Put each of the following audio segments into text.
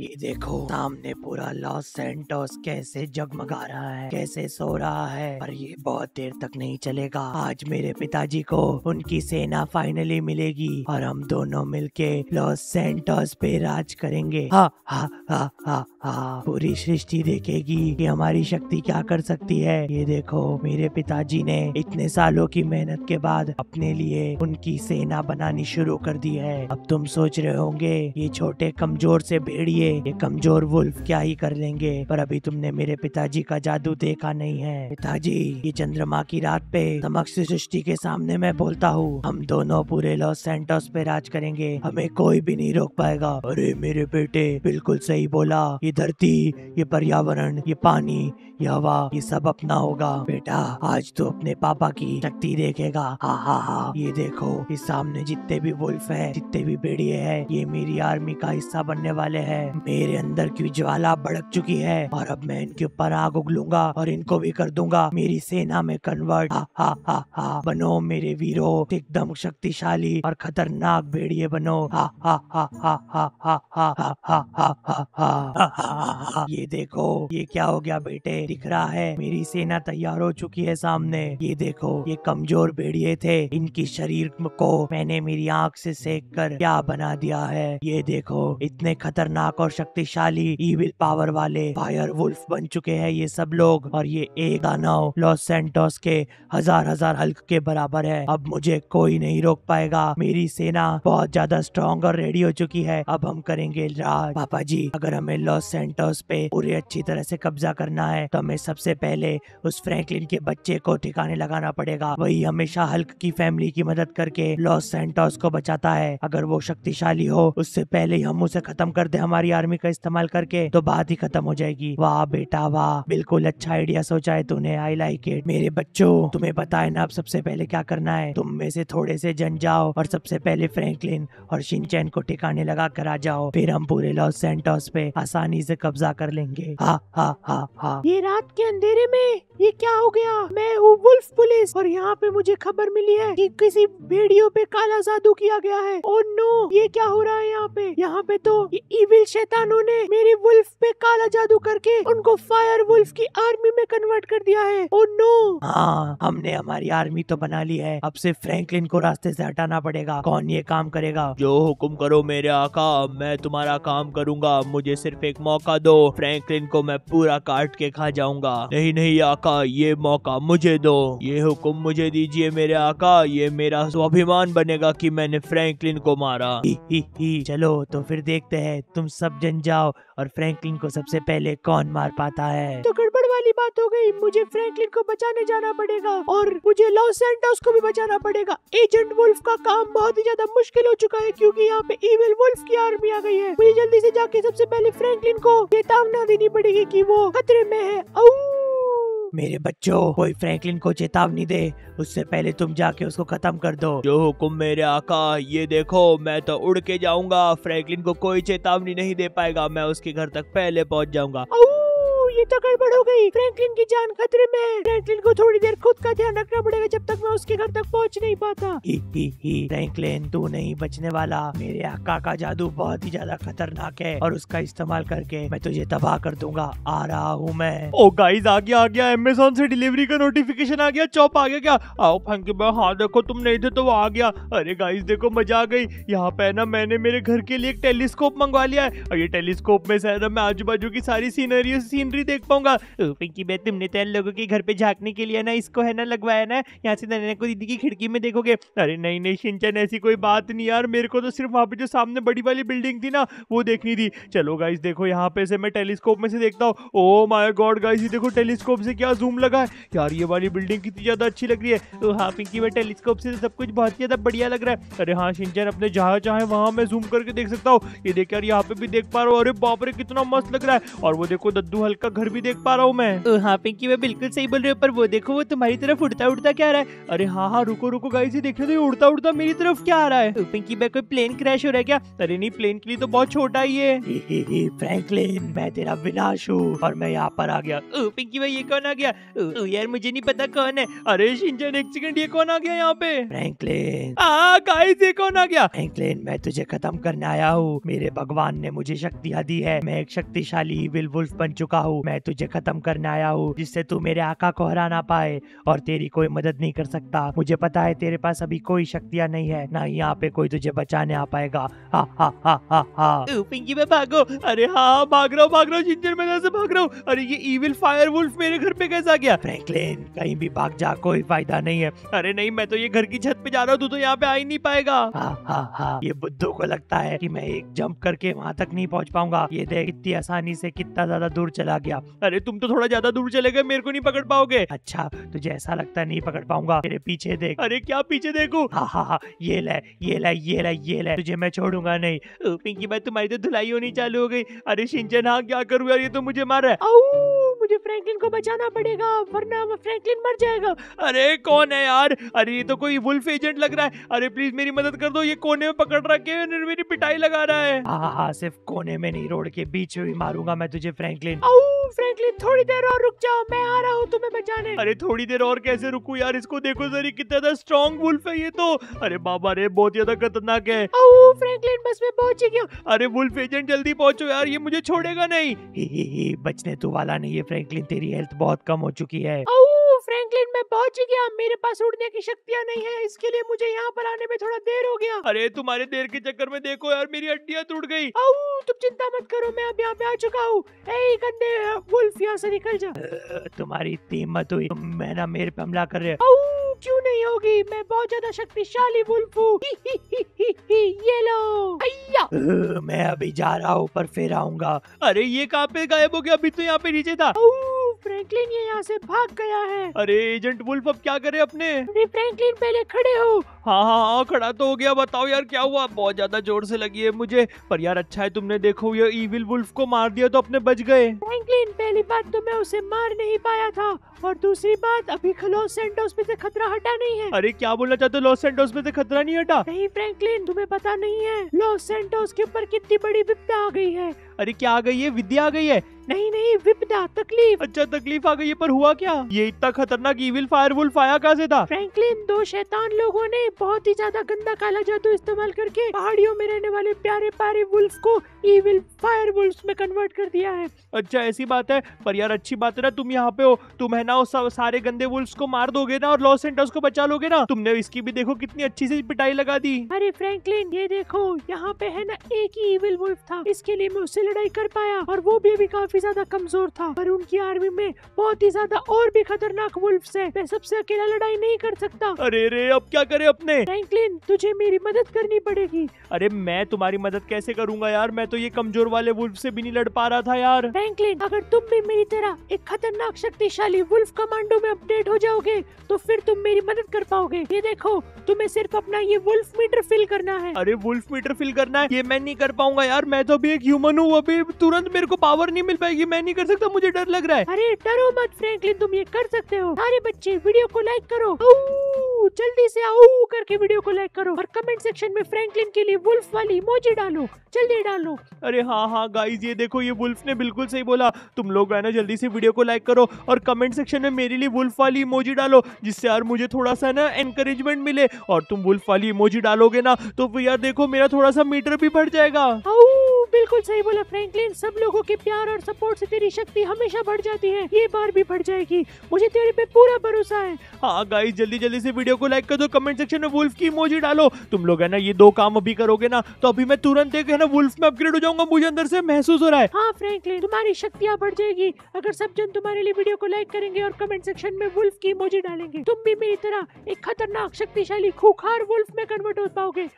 ये देखो सामने पूरा लॉस सेंटोस कैसे जगमगा रहा है कैसे सो रहा है पर ये बहुत देर तक नहीं चलेगा आज मेरे पिताजी को उनकी सेना फाइनली मिलेगी और हम दोनों मिलके लॉस सेंटोस पे राज करेंगे हा हा हा हा हा पूरी सृष्टि देखेगी कि हमारी शक्ति क्या कर सकती है ये देखो मेरे पिताजी ने इतने सालों की मेहनत के बाद अपने लिए उनकी सेना बनानी शुरू कर दी है अब तुम सोच रहे होंगे ये छोटे कमजोर से भेड़िए लिए ये कमजोर वुल्फ क्या ही कर लेंगे पर अभी तुमने मेरे पिताजी का जादू देखा नहीं है पिताजी ये चंद्रमा की रात पे समक्ष सृष्टि के सामने मैं बोलता हूँ हम दोनों पूरे लॉस सेंटोस पे राज करेंगे हमें कोई भी नहीं रोक पाएगा अरे मेरे बेटे बिल्कुल सही बोला ये धरती ये पर्यावरण ये पानी ये हवा ये सब अपना होगा बेटा आज तो अपने पापा की शक्ति देखेगा हा हा हा ये देखो इस सामने जितने भी वुल्फ है जितने भी भेड़िए है ये मेरी आर्मी का हिस्सा बनने वाले है मेरे अंदर की ज्वाला भड़क चुकी है और अब मैं इनके ऊपर आग उगलूंगा और इनको भी कर दूंगा मेरी सेना में कन्वर्ट हा हा हा हा बनो मेरे वीरो एकदम शक्तिशाली और खतरनाक भेड़िए बनो हा हा हा ये देखो ये क्या हो गया बेटे दिख रहा है मेरी सेना तैयार हो चुकी है सामने ये देखो ये कमजोर भेड़िए थे इनकी शरीर को मैंने मेरी आँख से सेक कर क्या बना दिया है ये देखो इतने खतरनाक और शक्तिशाली ईविल पावर वाले फायर वुल्फ बन चुके हैं ये सब लोग और ये एक दानव लॉस सेंटोस के हजार हजार हल्क के बराबर है अब मुझे कोई नहीं रोक पाएगा मेरी सेना बहुत ज्यादा स्ट्रॉन्ग और रेडी हो चुकी है अब हम करेंगे राज पापा जी अगर हमें लॉस सेंटोस पे पूरे अच्छी तरह से कब्जा करना है तो हमें सबसे पहले उस फ्रैंकलिन के बच्चे को ठिकाने लगाना पड़ेगा वही हमेशा हल्क की फैमिली की मदद करके लॉस सेंटोस को बचाता है अगर वो शक्तिशाली हो उससे पहले ही हम उसे खत्म कर दे हमारी आर्मी का इस्तेमाल करके तो बात ही खत्म हो जाएगी वाह बेटा वाह बिल्कुल अच्छा आइडिया सोचा है तूने आई लाइक इट मेरे बच्चों तुम्हें है ना अब सबसे पहले क्या करना है तुम में से थोड़े से जन जाओ और सबसे पहले फ्रैंकलिन और शिनचैन को ठिकाने लगा कर आ जाओ फिर हम पूरे लॉस सेंटोस पे आसानी से कब्जा कर लेंगे हा हा हा हा ये रात के अंधेरे में ये क्या हो गया मैं हूँ वुल्फ पुलिस और यहाँ पे मुझे खबर मिली है कि किसी वीडियो पे काला जादू किया गया है ओ oh नो ये क्या हो रहा है यहाँ पे यहाँ पे तो ये इविल शैतानों ने मेरी वुल्फ पे काला जादू करके उनको फायर वुल्फ की आर्मी में कन्वर्ट कर दिया है ओ oh नो हाँ हमने हमारी आर्मी तो बना ली है अब सिर्फ फ्रैंकलिन को रास्ते से हटाना पड़ेगा कौन ये काम करेगा जो हुक्म करो मेरे आका मैं तुम्हारा काम करूंगा मुझे सिर्फ एक मौका दो फ्रैंकलिन को मैं पूरा काट के खा जाऊंगा नहीं नहीं आका ये मौका मुझे दो ये हुक्म मुझे दीजिए मेरे आका ये मेरा स्वाभिमान बनेगा की मैंने फ्रैंकलिन को मारा ही ही ही चलो तो फिर देखते हैं तुम सब सब जन जाओ और फ्रैंकलिन को सबसे पहले कौन मार पाता है तो गड़बड़ वाली बात हो गई मुझे फ्रैंकलिन को बचाने जाना पड़ेगा और मुझे लॉस सैंटोस को भी बचाना पड़ेगा एजेंट वुल्फ का काम बहुत ही ज्यादा मुश्किल हो चुका है क्योंकि यहाँ पे इविल वुल्फ की आर्मी आ गई है मुझे जल्दी से जाके सबसे पहले फ्रैंकलिन को चेतावना देनी पड़ेगी कि वो खतरे में है मेरे बच्चों कोई फ्रैंकलिन को चेतावनी दे उससे पहले तुम जाके उसको खत्म कर दो जो हुक्म मेरे आका ये देखो मैं तो उड़ के जाऊंगा फ्रैंकलिन को कोई चेतावनी नहीं दे पाएगा मैं उसके घर तक पहले पहुंच जाऊंगा ये तो गड़बड़ हो गई फ्रैंकलिन की जान खतरे में फ्रैंकलिन को थोड़ी देर खुद का ध्यान रखना पड़ेगा जब तक मैं उसके घर तक पहुंच नहीं पाता ही ही ही फ्रैंकलिन तू नहीं बचने वाला मेरे अक्का का जादू बहुत ही ज्यादा खतरनाक है और उसका इस्तेमाल करके मैं तुझे तबाह कर दूंगा आ रहा हूँ मैं ओ गाइस आ गया आ गया अमेजोन से डिलीवरी का नोटिफिकेशन आ गया चौप आ गया क्या आओ फंकी भाई हाँ देखो तुम नहीं थे तो वो आ गया अरे गाइस देखो मजा आ गई यहाँ पे ना मैंने मेरे घर के लिए एक टेलीस्कोप मंगवा लिया है और ये टेलीस्कोप में शायद मैं आजू बाजू की सारी सीनरी सीनरी नहीं देख पाऊंगा पिंकी बे तुमने तो इन लोगों के घर पे झांकने के लिए ना इसको है ना लगवाया ना यहाँ से नैना को दीदी की खिड़की में देखोगे अरे नहीं नहीं शिंचन ऐसी कोई बात नहीं यार मेरे को तो सिर्फ वहाँ पे जो सामने बड़ी वाली बिल्डिंग थी ना वो देखनी थी चलो गाइस देखो यहाँ पे से मैं टेलीस्कोप में से देखता हूँ ओ माय गॉड गाइस ये देखो टेलीस्कोप से क्या जूम लगा है यार ये वाली बिल्डिंग कितनी ज़्यादा अच्छी लग रही है तो हाँ पिंकी मैं टेलीस्कोप से सब कुछ बहुत ज़्यादा बढ़िया लग रहा है अरे हाँ शिंचन अपने जहाँ चाहे वहाँ मैं जूम करके देख सकता हूँ ये देख यार यहाँ पे भी देख पा रहा हूँ अरे बाप रे कितना मस्त लग रहा है और वो देखो दद्दू हल्का घर भी देख पा रहा हूँ मैं हाँ पिंकी मैं बिल्कुल सही बोल रही हूँ पर वो देखो वो तुम्हारी तरफ उड़ता उड़ता क्या आ रहा है अरे हाँ हाँ रुको रुको गाई जी देखो उड़ता उड़ता मेरी तरफ क्या आ रहा है पिंकी भाई कोई प्लेन क्रैश हो रहा है क्या अरे नहीं प्लेन के लिए तो बहुत छोटा ही है फ्रैंकलिन मैं तेरा विनाश हूँ और मैं यहाँ पर आ गया पिंकी भाई ये कौन आ गया यार मुझे नहीं पता कौन है अरे शिंजन एक सेकंड ये कौन आ गया यहाँ पे फ्रैंकलिन गाइस ये कौन आ गया फ्रैंकलिन मैं तुझे खत्म करने आया हूँ मेरे भगवान ने मुझे शक्तियाँ दी है मैं एक शक्तिशाली विल वुल्फ बन चुका हूँ मैं तुझे खत्म करने आया हूँ जिससे तू मेरे आका को हरा ना पाए और तेरी कोई मदद नहीं कर सकता मुझे पता है तेरे पास अभी कोई शक्तियाँ नहीं है ना ही यहाँ पे कोई तुझे बचाने आ पाएगा पिंकी भागो अरे हाँ भाग रहा हूँ भाग रहा हूँ से भाग रहा हूँ अरे ये इविल फायर वुल्फ मेरे घर पे कैसे आ गया फ्रैंकलिन कहीं भी भाग जा कोई फायदा नहीं है अरे नहीं मैं तो ये घर की छत पे जा रहा हूँ तू तो यहाँ पे आ ही नहीं पाएगा हाँ हाँ हाँ ये बुद्धू को लगता है की मैं एक जंप करके वहाँ तक नहीं पहुँच पाऊंगा ये देख इतनी आसानी से कितना ज्यादा दूर चला गया गया अरे तुम तो थोड़ा ज्यादा दूर चले गए मेरे को नहीं पकड़ पाओगे अच्छा तुझे ऐसा लगता है नहीं पकड़ पाऊंगा मेरे पीछे देख अरे क्या पीछे देखो हाँ हाँ हाँ ये ले ये ले ये ले ये ले तुझे मैं छोड़ूंगा नहीं पिंकी भाई तुम्हारी तो धुलाई होनी चालू हो गई अरे सिंचन हाँ क्या करूँ यार ये तो मुझे मार रहा है मुझे फ्रैंकलिन को बचाना पड़ेगा वरना फ्रैंकलिन मर जाएगा अरे कौन है यार अरे ये तो कोई वुल्फ एजेंट लग रहा है अरे प्लीज मेरी मदद कर दो ये कोने में पकड़ रहा है मेरी पिटाई लगा रहा है हाँ, हाँ हाँ सिर्फ कोने में नहीं रोड के बीच में भी मारूंगा मैं तुझे फ्रैंकलिन फ्रैंकलिन थोड़ी देर और रुक जाओ मैं आ रहा हूँ तुम्हें बचाने अरे थोड़ी देर और कैसे रुकू यार इसको देखो सर कितना स्ट्रॉन्ग वुल्फ है ये तो अरे बाबा रे बहुत ज्यादा खतरनाक है फ्रैंकलिन बस में पहुंच गया अरे वुल्फ एजेंट जल्दी पहुंचो यार ये मुझे छोड़ेगा नहीं ही ही ही, बचने तो वाला नहीं है फ्रैंकलिन तेरी हेल्थ बहुत कम हो चुकी है फ्रैंकलिन मैं पहुंच गया मेरे पास उड़ने की शक्तियाँ नहीं है इसके लिए मुझे यहाँ पर आने में थोड़ा देर हो गया अरे तुम्हारे देर के चक्कर में देखो यार मेरी हड्डियाँ टूट गई तुम चिंता मत करो मैं अब यहाँ पे आ चुका हूँ से निकल जा तुम्हारी इतनी हिम्मत हुई मैं ना मेरे पे हमला कर रहे क्यों नहीं होगी मैं बहुत ज्यादा शक्तिशाली वुल्फ हूँ ये लो अय्या मैं अभी जा रहा हूँ पर फिर आऊंगा अरे ये कहाँ पे गायब हो गया अभी तो यहाँ पे नीचे था फ्रैंकलिन ये यहाँ से भाग गया है अरे एजेंट वुल्फ अब क्या करे अपने अरे फ्रैंकलिन पहले खड़े हो हाँ हाँ हाँ खड़ा तो हो गया बताओ यार क्या हुआ बहुत ज्यादा जोर से लगी है मुझे पर यार अच्छा है तुमने देखो ये इविल वुल्फ को मार दिया तो अपने बच गए फ्रैंकलिन पहली बात तो मैं उसे मार नहीं पाया था और दूसरी बात अभी लॉस सेंटोस में से खतरा हटा नहीं है अरे क्या बोलना चाहते लॉस सेंटोस में से खतरा नहीं हटा नहीं फ्रैंकलिन तुम्हें पता नहीं है लॉस सेंटोस के ऊपर कितनी बड़ी विपदा आ गई है अरे क्या आ गई है विद्या आ गई है नहीं नहीं विपदा तकलीफ अच्छा तकलीफ आ गई है पर हुआ क्या ये इतना खतरनाक इविल वुल्फ आया कैसे था फ्रैंकलिन दो शैतान लोगों ने बहुत ही ज्यादा गंदा काला जादू इस्तेमाल करके पहाड़ियों में रहने वाले प्यारे प्यारे वुल्फ को इविल फायर में कन्वर्ट कर दिया है अच्छा ऐसी बात है पर यार अच्छी बात है ना तुम यहाँ पे हो तुम है ना ना उस सारे गंदे वुल्स को मार दोगे ना और लॉस सेंटर्स को बचा लोगे ना तुमने इसकी भी देखो कितनी अच्छी सी पिटाई लगा दी अरे फ्रैंकलिन ये देखो यहाँ पे है ना एक ही इविल वुल्फ था इसके लिए मैं उससे लड़ाई कर पाया और वो भी अभी काफी ज्यादा कमजोर था पर उनकी आर्मी में बहुत ही ज्यादा और भी खतरनाक वुल्फ है मैं सबसे अकेला लड़ाई नहीं कर सकता अरे रे अब क्या करे अपने फ्रैंकलिन तुझे मेरी मदद करनी पड़ेगी अरे मैं तुम्हारी मदद कैसे करूंगा यार मैं तो ये कमजोर वाले वुल्फ से भी नहीं लड़ पा रहा था यार फ्रैंकलिन अगर तुम भी मेरी तरह एक खतरनाक शक्तिशाली वुल्फ कमांडो में अपडेट हो जाओगे तो फिर तुम मेरी मदद कर पाओगे ये देखो तुम्हें सिर्फ अपना ये वुल्फ मीटर फिल करना है अरे वुल्फ मीटर फिल करना है ये मैं नहीं कर पाऊंगा यार मैं तो अभी एक ह्यूमन हूँ अभी तुरंत मेरे को पावर नहीं मिल पाएगी मैं नहीं कर सकता मुझे डर लग रहा है अरे डरो मत फ्रैंकलिन तुम ये कर सकते हो सारे बच्चे वीडियो को लाइक करो जल्दी से आओ करके वीडियो को लाइक करो और कमेंट सेक्शन में फ्रैंकलिन के लिए वुल्फ वाली इमोजी डालो जल्दी डालो अरे हाँ हाँ गाइस ये देखो ये वुल्फ ने बिल्कुल सही बोला तुम लोग है ना जल्दी से वीडियो को लाइक करो और कमेंट सेक्शन में मेरे लिए वुल्फ वाली इमोजी डालो जिससे यार मुझे थोड़ा सा ना एनकरेजमेंट मिले और तुम वुल्फ वाली इमोजी डालोगे ना तो यार देखो मेरा थोड़ा सा मीटर भी बढ़ जाएगा बिल्कुल सही बोला फ्रैंकलिन सब लोगों के प्यार और सपोर्ट से तेरी शक्ति हमेशा बढ़ जाती है ये बार भी बढ़ जाएगी मुझे तेरे पे पूरा भरोसा है हाँ गाइस जल्दी जल्दी से वीडियो को लाइक कर दो कमेंट सेक्शन में वुल्फ की इमोजी डालो तुम लोग है ना ये दो काम अभी करोगे ना तो अभी मैं तुरंत एक है ना वुल्फ में अपग्रेड हो जाऊंगा मुझे अंदर से महसूस हो रहा है हाँ फ्रेंकलिन तुम्हारी शक्तियाँ बढ़ जाएगी अगर सब जन तुम्हारे लिए वीडियो को लाइक करेंगे और कमेंट सेक्शन में वुल्फ की इमोजी डालेंगे तुम भी मेरी तरह एक खतरनाक शक्तिशाली खूखार वुल्फ में कन्वर्ट हो पाओगे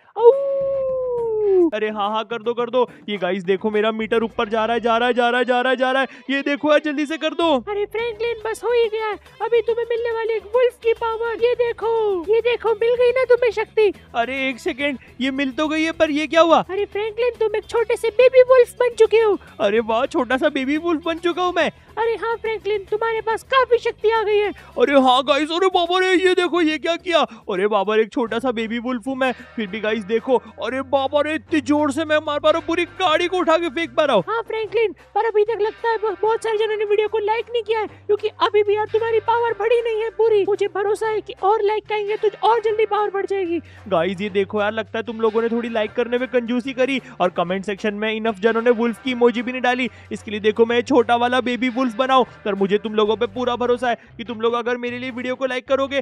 अरे हाँ हाँ कर दो कर दो ये गाइस देखो मेरा मीटर ऊपर जा रहा है जा रहा है जा रहा है जा रहा है जा रहा है ये देखो यार जल्दी से कर दो अरे फ्रैंकलिन बस हो ही गया अभी तुम्हें मिलने वाली एक वुल्फ की पावर ये देखो ये देखो मिल गई ना तुम्हें शक्ति अरे एक सेकेंड ये मिल तो गई है पर ये क्या हुआ अरे फ्रैंकलिन तुम एक छोटे से बेबी वुल्फ बन चुके हो अरे वाह छोटा सा बेबी वुल्फ बन चुका हूँ मैं अरे हाँ फ्रैंकलिन तुम्हारे पास काफी शक्ति आ गई है अरे हाँ गाइस अरे बाबा रे ये देखो ये क्या किया अरे बाबा रे एक छोटा सा बेबी बुल्फ हूँ मैं फिर भी गाइस देखो अरे बाबा रे इतनी जोर से मैं मार पा रहा हूँ पूरी गाड़ी को उठा के फेंक पा रहा हूँ हाँ फ्रेंकलिन पर अभी तक लगता है बहुत सारे जनों ने वीडियो को लाइक नहीं किया है क्यूँकी अभी भी यार तुम्हारी पावर बड़ी नहीं है पूरी मुझे भरोसा है की और लाइक करेंगे तो और जल्दी पावर बढ़ जाएगी गाइज ये देखो यार लगता है तुम लोगों ने थोड़ी लाइक करने में कंजूसी करी और कमेंट सेक्शन में इनफ जनों ने वुल्फ की इमोजी भी नहीं डाली इसके लिए देखो मैं छोटा वाला बेबी बुल्फ रूल्स बनाओ पर मुझे तुम लोगों पे पूरा भरोसा है कि तुम लोग अगर मेरे लिए वीडियो को लाइक करोगे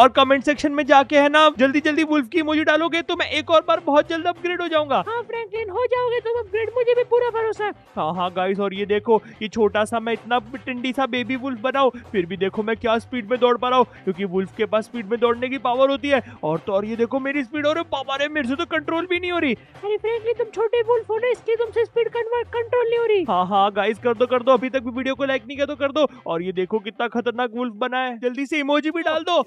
और कमेंट सेक्शन में जाके है ना जल्दी जल्दी वुल्फ की मुझे डालोगे तो मैं एक और बार बहुत जल्द अपग्रेड हो जाऊंगा हाँ हो जाओगे अपग्रेड तो मुझे भी पूरा भरोसा है हाँ हाँ गाइस और ये देखो ये छोटा सा मैं इतना टिंडी सा बेबी वुल्फ बनाओ फिर भी देखो मैं क्या स्पीड में दौड़ पा रहा हूँ क्योंकि वुल्फ के पास स्पीड में दौड़ने की पावर होती है और तो और ये देखो मेरी स्पीड और मेरे से तो कंट्रोल भी नहीं हो रही अरे तुम छोटे वुल्फ हो ना तुमसे स्पीड कंट्रोल नहीं हो रही हाँ हाँ गाइस कर दो कर दो अभी तक भी वीडियो को को लाइक नहीं किया तो कर दो और ये देखो कितना खतरनाक वुल्फ बना है जल्दी से इमोजी भी डाल दो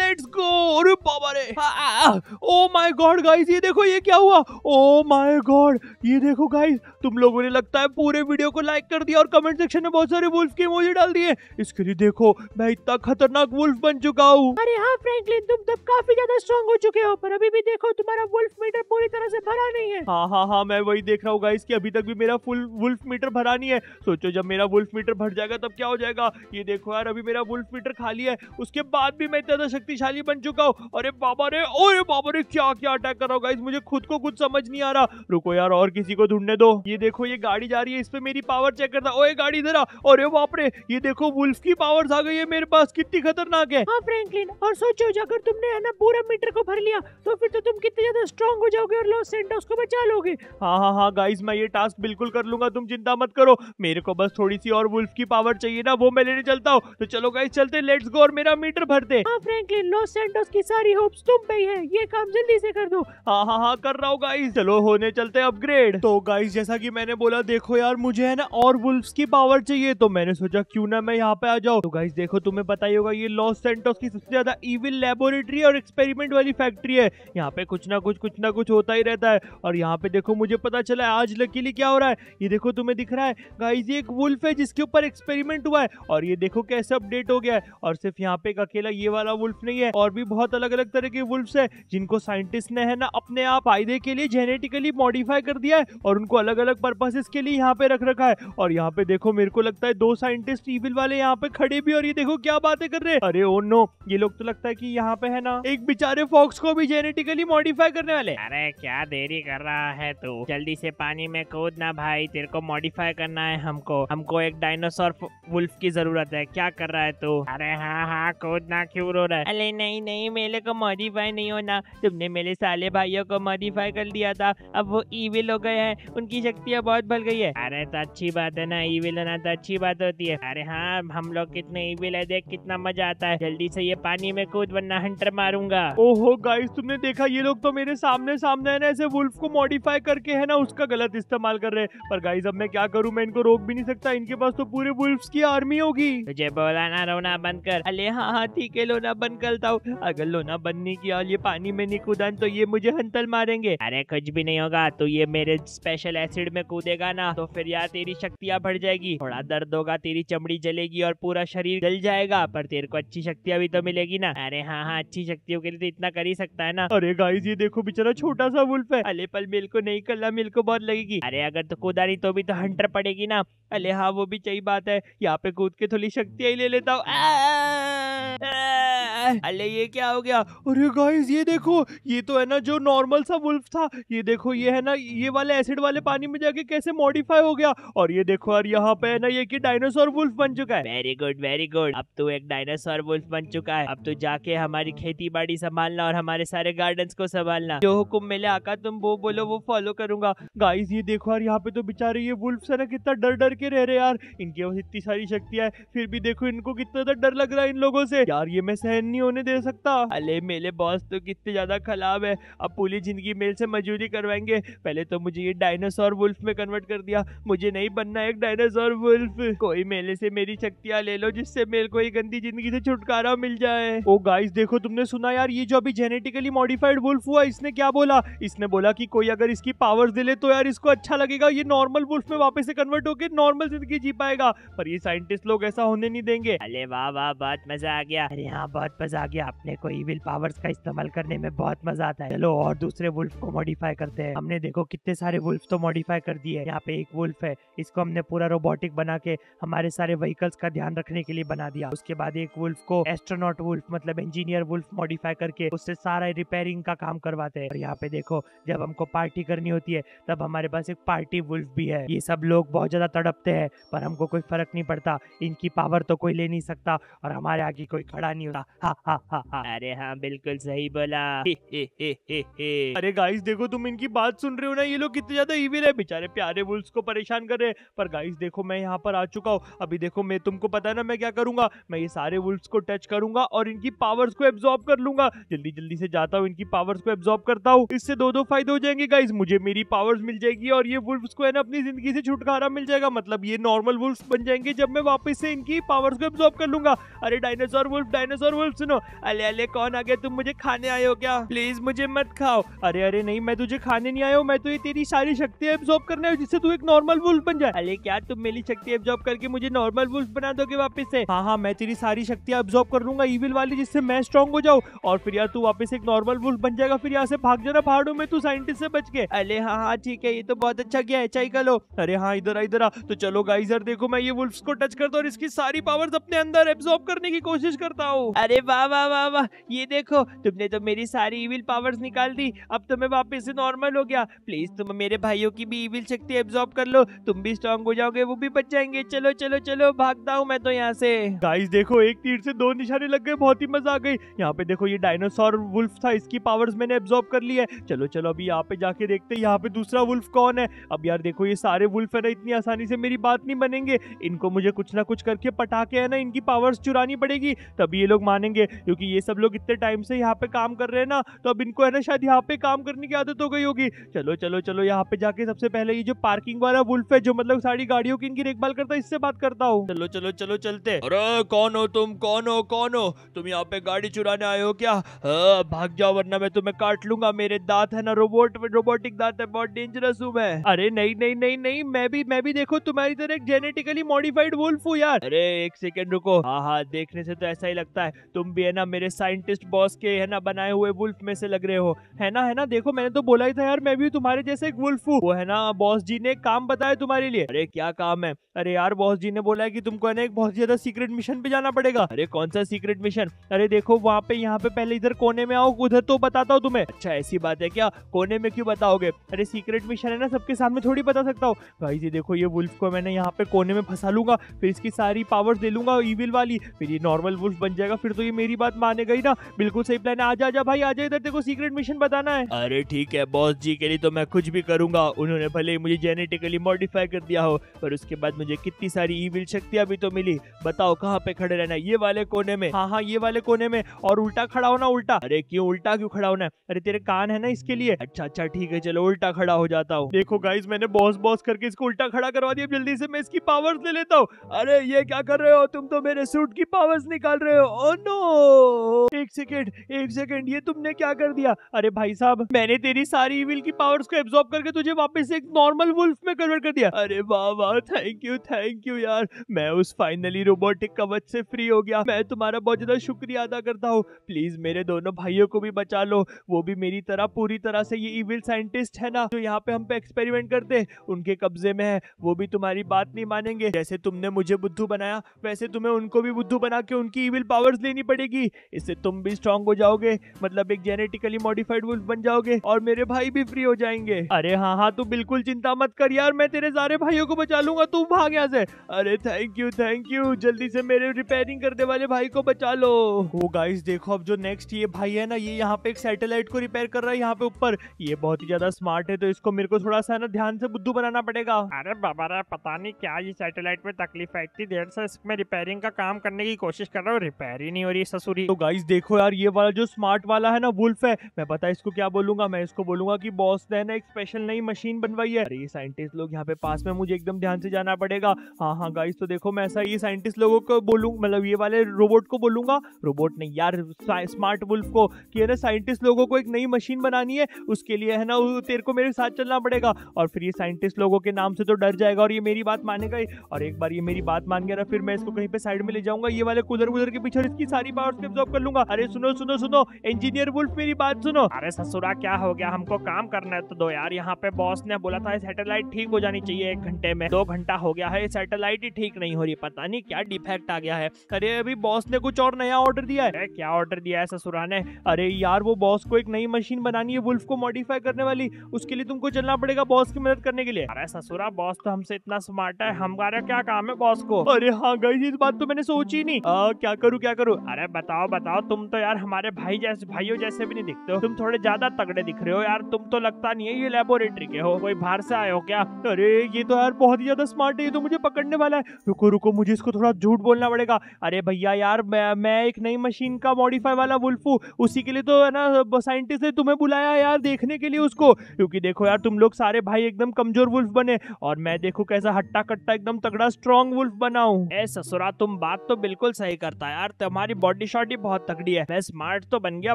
लेट्स गो अरे बाबा रे ओ माय गॉड गाइस ये देखो ये क्या हुआ ओ माय गॉड ये देखो गाइस तुम लोगों ने लगता है पूरे वीडियो को लाइक कर दिया और कमेंट सेक्शन में बहुत सारे वुल्फ के इमोजी डाल दिए इसके लिए देखो मैं इतना खतरनाक वुल्फ बन चुका हूँ अरे हाँ फ्रैंकलिन तुम तब काफी ज्यादा स्ट्रॉन्ग हो चुके हो पर अभी भी देखो तुम्हारा वुल्फ मीटर पूरी तरह से भरा नहीं है हाँ हाँ हाँ मैं वही देख रहा हूँ गाइस की अभी तक भी मेरा फुल वुल्फ मीटर भरा नहीं है सोचो जब मेरा वुल्फ मीटर भर जाएगा तब क्या हो जाएगा ये देखो यार अभी मेरा वुल्फ मीटर खाली है उसके बाद भी मैं इतना ज्यादा शक्तिशाली बन चुका हूँ अरे बाबा रे ओरे बाबा रे क्या क्या अटैक कर रहा होगा मुझे खुद को कुछ समझ नहीं आ रहा रुको यार और किसी को ढूंढने दो ये देखो ये गाड़ी जा रही है इस पे मेरी पावर चेक करता ओए गाड़ी इधर आ और ये बापरे ये देखो वुल्फ की पावर्स आ गई है मेरे पास कितनी खतरनाक है हाँ फ्रैंकलिन और सोचो अगर तुमने है ना पूरा मीटर को भर लिया तो फिर तो तुम कितने ज्यादा स्ट्रांग हो जाओगे और लॉस सेंटोस को बचा लोगे हाँ हाँ हाँ गाइस मैं ये टास्क बिल्कुल कर लूंगा तुम चिंता मत करो मेरे को बस थोड़ी सी और वुल्फ की पावर चाहिए ना वो मैं लेने चलता हूँ तो चलो गाइस चलते लेट्स गो और मेरा मीटर भर दे हाँ फ्रैंकलिन लॉस सैंटोस की सारी होप्स तुम पे है ये काम जल्दी से कर दो हाँ हाँ हाँ कर रहा हूँ गाइस चलो होने चलते अपग्रेड तो गाइस जैसा की मैंने बोला देखो यार मुझे है ना और वुल्फ की पावर चाहिए तो मैंने सोचा क्यूँ ना मैं यहाँ पे आ जाऊँ तो गाइस देखो तुम्हें पता ही होगा ये लॉस सेंटोस की सबसे ज्यादा इविल लेबोरेटरी और एक्सपेरिमेंट वाली फैक्ट्री है यहाँ पे कुछ ना कुछ कुछ ना कुछ होता ही रहता है और यहाँ पे देखो मुझे पता चला आज लकीली क्या हो रहा है ये देखो तुम्हें दिख रहा है गाइस ये एक वुल्फ है जिसके ऊपर बार एक्सपेरिमेंट हुआ है और ये देखो कैसे अपडेट हो गया है और सिर्फ यहाँ पे अकेला ये वाला वुल्फ नहीं है और भी बहुत अलग अलग तरह के वुल्फ है जिनको साइंटिस्ट ने है ना अपने आप फायदे के लिए जेनेटिकली मॉडिफाई कर दिया है और उनको अलग अलग पर्पसेस के लिए यहाँ पे रख रखा है और यहाँ पे देखो मेरे को लगता है दो साइंटिस्ट ईविल वाले यहाँ पे खड़े भी और ये देखो क्या बातें कर रहे हैं अरे ओ oh नो ये लोग तो लगता है की यहाँ पे है ना एक बेचारे फॉक्स को भी जेनेटिकली मॉडिफाई करने वाले अरे क्या देरी कर रहा है तू जल्दी से पानी में कूद ना भाई तेरे को मॉडिफाई करना है हमको हमको एक डायनो डायनासोर वुल्फ की जरूरत है क्या कर रहा है तू अरे हाँ हाँ ना क्यों रो रहा है अरे नहीं नहीं मेरे को मॉडिफाई नहीं होना तुमने मेरे साले भाइयों को मॉडिफाई कर दिया था अब वो ईविल हो गए हैं उनकी शक्तियाँ बहुत बढ़ गई है अरे तो अच्छी बात है ना ईविल होना तो अच्छी बात होती है अरे हाँ हम लोग कितने ईविल है देख कितना मजा आता है जल्दी से ये पानी में कूद वरना हंटर मारूंगा ओहो गाइस तुमने देखा ये लोग तो मेरे सामने सामने है ना ऐसे वुल्फ को मॉडिफाई करके है ना उसका गलत इस्तेमाल कर रहे हैं पर गाइस अब मैं क्या करूँ मैं इनको रोक भी नहीं सकता इनके पास तो पूरे बुल्फ की आर्मी होगी तुझे बोलाना रोना बंद कर अले हाँ हाँ ठीक है लोना बंद करता हूँ अगर लोना बंद नहीं किया और ये पानी में नहीं कूदा तो ये मुझे हंतल मारेंगे अरे कुछ भी नहीं होगा तो ये मेरे स्पेशल एसिड में कूदेगा ना तो फिर यार तेरी शक्तियाँ बढ़ जाएगी थोड़ा दर्द होगा तेरी चमड़ी जलेगी और पूरा शरीर जल जाएगा पर तेरे को अच्छी शक्तियाँ भी तो मिलेगी ना अरे हाँ हाँ अच्छी शक्तियों के लिए तो इतना कर ही सकता है ना अरे गाइस ये देखो बेचारा छोटा सा वुल्फ है अले पल मेरे को नहीं करना मेल को बहुत लगेगी अरे अगर तो कूदा नहीं तो भी तो हंटर पड़ेगी ना अले हाँ वो भी चाहिए बात है यहाँ पे कूद के थोड़ी शक्तियाँ ही ले लेता हूँ हम्म। अरे ये क्या हो गया अरे गाइस ये देखो ये तो है ना जो नॉर्मल सा वुल्फ था ये देखो ये है ना ये वाले एसिड वाले पानी में जाके कैसे मॉडिफाई हो गया और ये देखो यार यहाँ पे है ना ये कि डायनासोर वुल्फ बन चुका है वेरी गुड वेरी गुड अब तू तो एक डायनासोर वुल्फ बन चुका है अब तू तो जाके हमारी खेती बाड़ी संभालना और हमारे सारे गार्डन को संभालना जो हुक्म मिले आका तुम वो बोलो वो फॉलो करूंगा गाइज ये देखो यार यहाँ पे तो बेचारे ये वुल्फ है ना कितना डर डर के रह रहे यार इनके पास इतनी सारी शक्तियां है फिर भी देखो इनको कितना डर लग रहा है इन लोगों लोगों से यार ये मैं सहन नहीं होने दे सकता अले मेरे बॉस तो कितने ज्यादा खराब है अब पूरी जिंदगी मेरे से मजूरी करवाएंगे पहले तो मुझे ये डायनासोर वुल्फ में कन्वर्ट कर दिया मुझे नहीं बनना एक डायनासोर वुल्फ कोई मेले से मेरी शक्तियाँ ले लो जिससे मेरे को गंदी जिंदगी से छुटकारा मिल जाए ओ गाइस देखो तुमने सुना यार ये जो अभी जेनेटिकली मॉडिफाइड वुल्फ हुआ इसने क्या बोला इसने बोला की कोई अगर इसकी दे दिले तो यार इसको अच्छा लगेगा ये नॉर्मल वुल्फ में वापस से कन्वर्ट होकर नॉर्मल जिंदगी जी पाएगा पर ये साइंटिस्ट लोग ऐसा होने नहीं देंगे अले वाह वाह बहुत मजा आ गया अरे यहाँ बहुत मजा आ गया अपने को इविल पावर्स का इस्तेमाल करने में बहुत मजा आता है चलो और दूसरे वुल्फ को मॉडिफाई करते हैं हमने देखो कितने सारे वुल्फ तो मॉडिफाई कर दिए यहाँ पे एक वुल्फ है इसको हमने पूरा रोबोटिक बना के हमारे सारे व्हीकल्स का ध्यान रखने के लिए बना दिया उसके बाद एक वुल्फ को एस्ट्रोनॉट वुल्फ मतलब इंजीनियर वुल्फ मॉडिफाई करके उससे सारा रिपेयरिंग का काम करवाते हैं और यहाँ पे देखो जब हमको पार्टी करनी होती है तब हमारे पास एक पार्टी वुल्फ भी है ये सब लोग बहुत ज्यादा तड़पते हैं पर हमको कोई फर्क नहीं पड़ता इनकी पावर तो कोई ले नहीं सकता और हमारे आगे भी कोई खड़ा नहीं होता अरे हाँ बिल्कुल सही बोला अरे गाइस देखो तुम इनकी बात सुन रहे हो ना ये लोग कितने ज्यादा इविल है बेचारे प्यारे बुल्स को परेशान कर रहे हैं पर गाइस देखो मैं यहाँ पर आ चुका हूँ अभी देखो मैं तुमको पता है ना मैं क्या करूंगा मैं ये सारे वुल्फ्स को टच करूंगा और इनकी पावर्स को एब्जॉर्ब कर लूंगा जल्दी जल्दी से जाता हूँ इनकी पावर्स को एब्जॉर्ब करता हूँ इससे दो दो फायदे हो जाएंगे गाइज मुझे मेरी पावर्स मिल जाएगी और ये वुल्फ्स को है ना अपनी जिंदगी से छुटकारा मिल जाएगा मतलब ये नॉर्मल वुल्फ्स बन जाएंगे जब मैं वापस से इनकी पावर्स को एब्जॉर्ब कर लूंगा अरे dinosaur dinosaur wolf dinosaur wolf सुनो अले अले कौन आ गया तुम मुझे खाने आए हो क्या प्लीज मुझे मत खाओ अरे अरे नहीं मैं तुझे खाने नहीं आया हूँ मैं तो ये तेरी सारी शक्ति एब्जॉर्ब करने जिससे तू एक नॉर्मल वुल्फ बन जाए अरे क्या तुम मेरी शक्ति एब्जॉर्ब करके मुझे नॉर्मल वुल्फ बना दोगे वापस से हाँ हाँ मैं तेरी सारी शक्तियाँ एब्जॉर्ब कर लूंगा ईविल वाली जिससे मैं स्ट्रॉन्ग हो जाऊँ और फिर यार तू वापस एक नॉर्मल वुल्फ बन जाएगा फिर यहाँ से भाग जाना पहाड़ों में तू साइंटिस्ट से बच के अरे हाँ हाँ ठीक है ये तो बहुत अच्छा गया है चाई का लो अरे हाँ इधर इधर आ तो चलो गाइजर देखो मैं ये वुल्फ को टच करता हूँ और इसकी सारी पावर्स अपने अंदर एब्जॉर्ब करने की कोशिश कोशिश करता हूँ अरे वाह वाह वाह वाह ये देखो तुमने तो मेरी सारी इविल पावर्स निकाल दी अब तो मैं वापस से नॉर्मल हो गया प्लीज तुम मेरे भाइयों की भी इविल शक्ति एब्जॉर्ब कर लो तुम भी स्ट्रांग हो जाओगे वो भी बच जाएंगे चलो चलो चलो भागता हूँ मैं तो यहाँ से गाइस देखो एक तीर से दो निशाने लग गए बहुत ही मजा आ गई यहाँ पे देखो ये डायनासोर वुल्फ था इसकी पावर्स मैंने एब्जॉर्ब कर ली है चलो चलो अभी यहाँ पे जाके देखते यहाँ पे दूसरा वुल्फ कौन है अब यार देखो ये सारे वुल्फ है ना इतनी आसानी से मेरी बात नहीं बनेंगे इनको मुझे कुछ ना कुछ करके पटाके है ना इनकी पावर्स चुरानी पड़ेगी होगी तभी ये लोग मानेंगे क्योंकि ये सब लोग इतने टाइम से यहाँ पे काम कर रहे हैं ना तो अब इनको है ना शायद यहाँ पे काम करने की आदत हो गई होगी चलो चलो चलो यहाँ पे जाके सबसे पहले ये जो पार्किंग वाला वुल्फ है जो मतलब सारी गाड़ियों की इनकी देखभाल करता है इससे बात करता हूँ चलो चलो चलो चलते अरे कौन हो तुम कौन हो कौन हो तुम यहाँ पे गाड़ी चुराने आए हो क्या हाँ, भाग जाओ वरना मैं तुम्हें काट लूंगा मेरे दांत है ना रोबोट रोबोटिक दांत है बहुत डेंजरस हूँ मैं अरे नहीं नहीं नहीं नहीं मैं भी मैं भी देखो तुम्हारी तरह एक जेनेटिकली मॉडिफाइड वुल्फ हूँ यार अरे एक सेकेंड रुको हाँ हाँ देखने से तो तो ऐसा ही लगता है तुम भी है ना मेरे साइंटिस्ट बॉस के है ना बनाए हुए वुल्फ में से लग रहे हो है ना है ना देखो मैंने तो बोला ही था यार मैं भी तुम्हारे जैसे एक वुल्फ हूँ वो है ना बॉस जी ने काम बताया तुम्हारे लिए अरे क्या काम है अरे यार बॉस जी ने बोला है कि तुमको है ना एक बहुत ज्यादा सीक्रेट मिशन पे जाना पड़ेगा अरे कौन सा सीक्रेट मिशन अरे देखो वहाँ पे यहाँ पे पहले इधर कोने में आओ उधर तो बताता हूँ तुम्हें अच्छा ऐसी बात है क्या कोने में क्यों बताओगे अरे सीक्रेट मिशन है ना सबके सामने थोड़ी बता सकता हूँ भाई जी देखो ये वुल्फ को मैंने यहाँ पे कोने में फंसा लूंगा फिर इसकी सारी पावर दे लूंगा ईविल वाली फिर ये नॉर्मल नॉर्मल वुल्फ बन जाएगा फिर तो ये मेरी बात मानेगा ही ना बिल्कुल सही प्लान आजा आजा भाई आजा इधर देखो सीक्रेट मिशन बताना है अरे ठीक है बॉस जी के लिए तो मैं कुछ भी करूंगा उन्होंने भले ही मुझे जेनेटिकली मॉडिफाई कर दिया हो पर उसके बाद मुझे कितनी सारी ईविल शक्तियां भी तो मिली बताओ कहाँ पे खड़े रहना ये वाले कोने में हाँ हाँ ये वाले कोने में और उल्टा खड़ा होना उल्टा अरे क्यों उल्टा क्यों खड़ा होना अरे तेरे कान है ना इसके लिए अच्छा अच्छा ठीक है चलो उल्टा खड़ा हो जाता हूँ देखो गाइज मैंने बॉस बॉस करके इसको उल्टा खड़ा करवा दिया जल्दी से मैं इसकी पावर्स ले लेता हूँ अरे ये क्या कर रहे हो तुम तो मेरे सूट की पावर्स निकाल रहे हो ओ oh नो एक सेकेंड एक सेकेंड ये तुमने क्या कर दिया अरे भाई साहब मैंने तेरी सारी इविल की पावर्स को एब्जॉर्ब करके तुझे वापस एक नॉर्मल वुल्फ में कन्वर्ट कर दिया अरे वाह वाह थैंक यू थैंक यू यार मैं उस फाइनली रोबोटिक कवच से फ्री हो गया मैं तुम्हारा बहुत ज्यादा शुक्रिया अदा करता हूँ प्लीज मेरे दोनों भाइयों को भी बचा लो वो भी मेरी तरह पूरी तरह से ये इविल साइंटिस्ट है ना जो यहाँ पे हम पे एक्सपेरिमेंट करते हैं उनके कब्जे में है वो भी तुम्हारी बात नहीं मानेंगे जैसे तुमने मुझे बुद्धू बनाया वैसे तुम्हें उनको भी बुद्धू बना के उनकी इविल पावर्स लेनी पड़ेगी इससे तुम भी स्ट्रांग हो जाओगे मतलब एक जेनेटिकली मॉडिफाइड वुल्फ बन जाओगे और मेरे भाई भी फ्री हो जाएंगे अरे हाँ हाँ तू बिल्कुल चिंता मत कर यार मैं तेरे सारे भाइयों को बचा लूंगा तू भाग यहाँ से अरे थैंक यू थैंक यू जल्दी से मेरे रिपेयरिंग करने वाले भाई को बचा लो वो गाइस देखो अब जो नेक्स्ट ये भाई है ना ये यहाँ पे एक सैटेलाइट को रिपेयर कर रहा है यहाँ पे ऊपर ये बहुत ही ज्यादा स्मार्ट है तो इसको मेरे को थोड़ा सा ना ध्यान से बुद्धू बनाना पड़ेगा अरे बाबा रे पता नहीं क्या ये सैटेलाइट में तकलीफ है इतनी देर से इसमें रिपेयरिंग का काम करने की कोशिश कर रहा हूँ रिपेयर ही नहीं हो रही ससुरी तो गाइस देखो यार ये वाला जो स्मार्ट वाला है ना वुल्फ है मैं पता इसको क्या बोलूंगा मैं इसको बोलूंगा की बॉस ने ना एक स्पेशल नई मशीन बनवाई है अरे ये साइंटिस्ट लोग यहाँ पे पास में मुझे एकदम ध्यान से जाना पड़ेगा हाँ हाँ गाइस तो देखो मैं ऐसा ये साइंटिस्ट लोगों को बोलूँ मतलब ये वाले रोबोट को बोलूंगा रोबोट नहीं यार स्मार्ट वुल्फ को कि है ना साइंटिस्ट लोगों को एक नई मशीन बनानी है उसके लिए है ना तेरे को मेरे साथ चलना पड़ेगा और फिर ये साइंटिस्ट लोगों के नाम से तो डर जाएगा और ये मेरी बात मानेगा और एक बार ये मेरी बात मान गया फिर मैं इसको कहीं पे साइड में ले जाऊंगा ये वाले कूलर गुजर गुजर के पीछे इसकी सारी पावर को कर लूंगा अरे सुनो सुनो सुनो इंजीनियर वुल्फ मेरी बात सुनो अरे ससुरा क्या हो गया हमको काम करना है तो दो यार यहाँ पे बॉस ने बोला था सैटेलाइट ठीक हो जानी चाहिए एक घंटे में दो घंटा हो गया है सैटेलाइट ही ठीक नहीं हो रही पता नहीं क्या डिफेक्ट आ गया है अरे अभी बॉस ने कुछ और नया ऑर्डर दिया है क्या ऑर्डर दिया है ससुरा ने अरे यार वो बॉस को एक नई मशीन बनानी है वुल्फ को मॉडिफाई करने वाली उसके लिए तुमको चलना पड़ेगा बॉस की मदद करने के लिए अरे ससुरा बॉस तो हमसे इतना स्मार्ट है हमारा क्या काम है बॉस को अरे हाँ गई इस बात तो मैंने सोची नहीं आ, क्या करूँ क्या करूँ अरे बताओ बताओ तुम तो यार हमारे भाई जैसे भाइयों जैसे भी नहीं दिखते हो तुम थोड़े ज्यादा तगड़े दिख रहे हो यार तुम तो लगता नहीं है ये लेबोरेटरी के हो कोई बाहर से आए हो क्या अरे ये तो यार बहुत ही ज्यादा स्मार्ट है ये तो मुझे पकड़ने वाला है रुको रुको मुझे इसको थोड़ा झूठ बोलना पड़ेगा अरे भैया यार मैं मैं एक नई मशीन का मॉडिफाई वाला वुल्फ हूँ उसी के लिए तो है ना साइंटिस्ट ने तुम्हें बुलाया यार देखने के लिए उसको क्योंकि देखो यार तुम लोग सारे भाई एकदम कमजोर वुल्फ बने और मैं देखो कैसा हट्टा कट्टा एकदम तगड़ा स्ट्रॉन्ग वुल्फ बना हूँ ए ससुरा तुम बात तो बिल्कुल सही करता है यार तुम्हारी बॉडी शॉडी बहुत तगड़ी है मैं स्मार्ट तो बन गया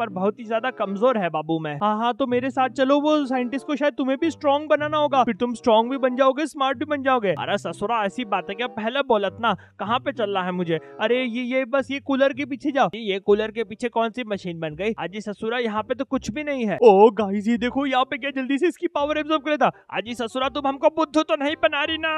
पर बहुत ही ज्यादा कमजोर है बाबू मैं हाँ हाँ तो मेरे साथ चलो वो साइंटिस्ट को शायद तुम्हें भी स्ट्रॉन्ग बनाना होगा फिर तुम स्ट्रॉन्ग भी बन जाओगे स्मार्ट भी बन जाओगे अरे ससुरा ऐसी बात है क्या पहले बोलत ना कहाँ पे चलना है मुझे अरे ये ये बस ये कूलर के पीछे जाओ ये कूलर के पीछे कौन सी मशीन बन गई अजी ससुरा यहाँ पे तो कुछ भी नहीं है ओ गाइस ये देखो यहाँ पे क्या जल्दी से इसकी पावर एब्जॉर्ब कर लेता अजी ससुरा तुम हमको बुद्ध तो नहीं बना रही ना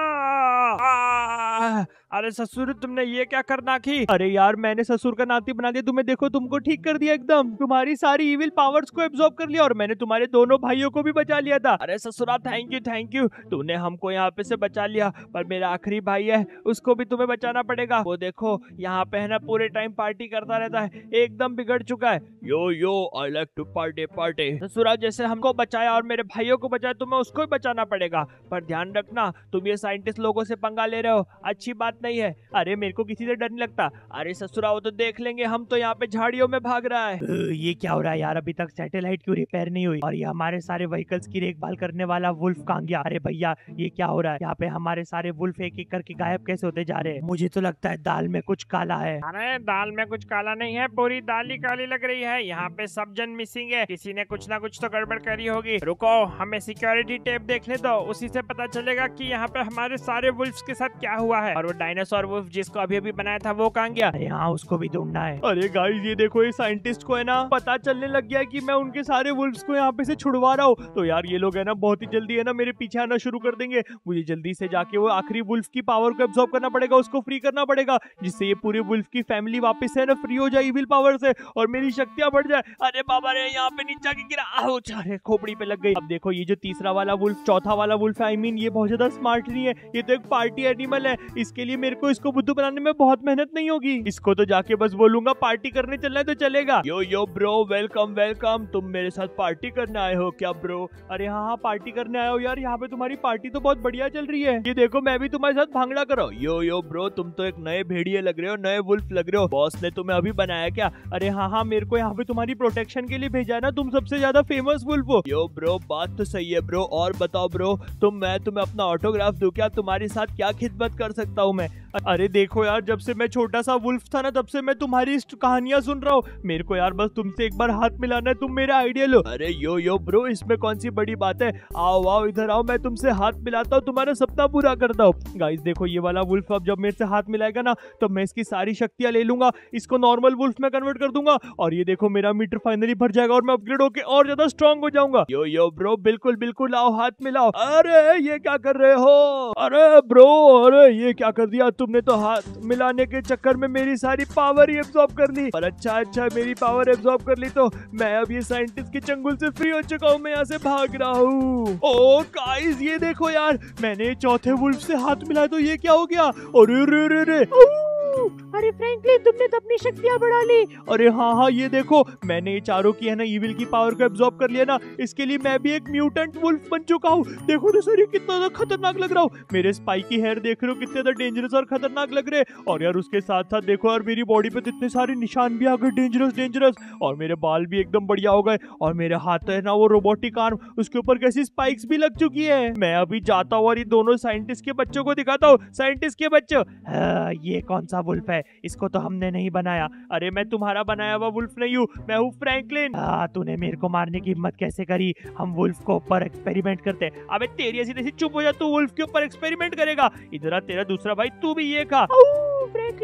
अरे ससुर तुमने ये क्या करना की अरे यार मैंने ससुर का नाती बना दिया तुम्हें देखो तुमको ठीक कर दिया एकदम तुम्हारी सारी इविल पावर्स को एब्सॉर्ब कर लिया और मैंने तुम्हारे दोनों भाइयों को भी बचा लिया था अरे ससुरा थैंक यू थैंक यू तुमने हमको यहाँ पे से बचा लिया पर मेरा आखिरी भाई है उसको भी तुम्हें बचाना पड़ेगा वो देखो यहाँ पे है ना पूरे टाइम पार्टी करता रहता है एकदम बिगड़ चुका है yo yo I like to party party ससुरा जैसे हमको बचाया और मेरे भाइयों को बचाया तुम्हें उसको भी बचाना पड़ेगा पर ध्यान रखना तुम ये साइंटिस्ट लोगों से पंगा ले रहे हो अच्छी बात नहीं है अरे मेरे को किसी से डर नहीं लगता अरे ससुराल तो देख लेंगे हम तो यहाँ पे झाड़ियों में भाग रहा है ये क्या हो रहा है यार अभी तक सैटेलाइट क्यों रिपेयर नहीं हुई और ये हमारे सारे व्हीकल्स की देखभाल करने वाला वुल्फ कांगिया अरे भैया ये क्या हो रहा है यहाँ पे हमारे सारे वुल्फ एक एक करके गायब कैसे होते जा रहे हैं मुझे तो लगता है दाल में कुछ काला है अरे दाल में कुछ काला नहीं है पूरी दाल ही काली लग रही है यहाँ पे सब जन मिसिंग है किसी ने कुछ ना कुछ तो गड़बड़ करी होगी रुको हमें सिक्योरिटी टेप देखने दो उसी से पता चलेगा की यहाँ पे हमारे सारे वुल्फ के साथ क्या हुआ है और वो डायनासोर वो जिसको अभी अभी बनाया था वो कहा गया अरे हाँ उसको भी ढूंढना है अरे गाइस ये देखो ये साइंटिस्ट को है ना पता चलने लग गया कि मैं उनके सारे वुल्फ्स को यहाँ पे से छुड़वा रहा हूँ तो यार ये लोग है ना बहुत ही जल्दी है ना मेरे पीछे आना शुरू कर देंगे मुझे जल्दी से जाके वो आखिरी वुल्फ की पावर को एब्सॉर्ब करना पड़ेगा उसको फ्री करना पड़ेगा जिससे ये पूरे वुल्फ की फैमिली वापस है ना फ्री हो जाए इविल पावर से और मेरी शक्तियां बढ़ जाए अरे बाबा रे यहाँ पे नीचा की गिरा अरे खोपड़ी पे लग गई अब देखो ये जो तीसरा वाला वुल्फ चौथा वाला वुल्फ आई मीन ये बहुत ज्यादा स्मार्ट नहीं है ये तो एक पार्टी एनिमल है इसके लिए लिए मेरे को इसको बुद्धू बनाने में बहुत मेहनत नहीं होगी इसको तो जाके बस बोलूंगा पार्टी करने चलना है तो चलेगा yo yo bro welcome welcome तुम मेरे साथ पार्टी करने आए हो क्या ब्रो अरे हाँ हाँ पार्टी करने आए हो यार यहाँ पे तुम्हारी पार्टी तो बहुत बढ़िया चल रही है ये देखो मैं भी तुम्हारे साथ भांगड़ा करो यो यो ब्रो तुम तो एक नए भेड़िए लग रहे हो नए वुल्फ लग रहे हो बॉस ने तुम्हें अभी बनाया क्या अरे हाँ हाँ मेरे को यहाँ पे तुम्हारी प्रोटेक्शन के लिए भेजा है ना तुम सबसे ज्यादा फेमस वुल्फ हो यो ब्रो बात तो सही है ब्रो और बताओ ब्रो तुम मैं तुम्हें अपना ऑटोग्राफ दू क्या तुम्हारे साथ क्या खिदमत कर सकता हूँ मैं मैं अरे देखो यार जब से मैं छोटा सा वुल्फ था ना तब से मैं तुम्हारी कहानियां सुन रहा हूँ मेरे को यार बस तुमसे एक बार हाथ मिलाना है तुम मेरा आइडिया लो अरे यो यो ब्रो इसमें कौन सी बड़ी बात है आओ आओ इधर आओ मैं तुमसे हाथ मिलाता हूँ तुम्हारा सपना पूरा करता हूँ गाइस देखो ये वाला वुल्फ अब जब मेरे से हाथ मिलाएगा ना तो मैं इसकी सारी शक्तियाँ ले लूंगा इसको नॉर्मल वुल्फ में कन्वर्ट कर दूंगा और ये देखो मेरा मीटर फाइनली भर जाएगा और मैं अपग्रेड होकर और ज्यादा स्ट्रॉन्ग हो जाऊंगा यो यो ब्रो बिल्कुल बिल्कुल आओ हाथ मिलाओ अरे ये क्या कर रहे हो अरे ब्रो अरे ये क्या कर दिया तुमने तो हाथ मिलाने के चक्कर में मेरी सारी पावर ही एब्सॉर्ब कर ली और अच्छा अच्छा मेरी पावर एब्सॉर्ब कर ली तो मैं अब ये साइंटिस्ट के चंगुल से फ्री हो चुका हूँ मैं यहाँ से भाग रहा हूँ ओ गाइस ये देखो यार मैंने चौथे वुल्फ से हाथ मिलाया तो ये क्या हो गया अरे रे रे रे अरे फ्रैंकलिन तुमने तो अपनी शक्तियाँ बढ़ा ली अरे हाँ हाँ ये देखो मैंने ये चारों की है ना इविल की पावर को एब्जॉर्ब कर लिया ना इसके लिए मैं भी एक म्यूटेंट वुल्फ बन चुका हूँ देखो तो सर ये कितना खतरनाक लग रहा हूँ मेरे स्पाई की हेयर देख रहे हो कितने ज्यादा डेंजरस और खतरनाक लग रहे और यार उसके साथ साथ देखो यार मेरी बॉडी पे तो इतने सारे निशान भी आ गए डेंजरस डेंजरस और मेरे बाल भी एकदम बढ़िया हो गए और मेरे हाथ है ना वो रोबोटिक आर्म उसके ऊपर कैसी स्पाइक्स भी लग चुकी है मैं अभी जाता हूँ और ये दोनों साइंटिस्ट के बच्चों को दिखाता हूँ साइंटिस्ट के बच्चों हाँ, ये कौन सा वुल्फ है इसको तो हमने नहीं बनाया अरे मैं तुम्हारा बनाया हुआ वुल्फ नहीं हूँ मैं हूँ फ्रैंकलिन तूने मेरे को मारने की हिम्मत कैसे करी हम वुल्फ को ऊपर एक्सपेरिमेंट करते हैं अबे तेरी ऐसी चुप हो जा तू वुल्फ के ऊपर एक्सपेरिमेंट करेगा इधर तेरा दूसरा भाई तू भी ये खा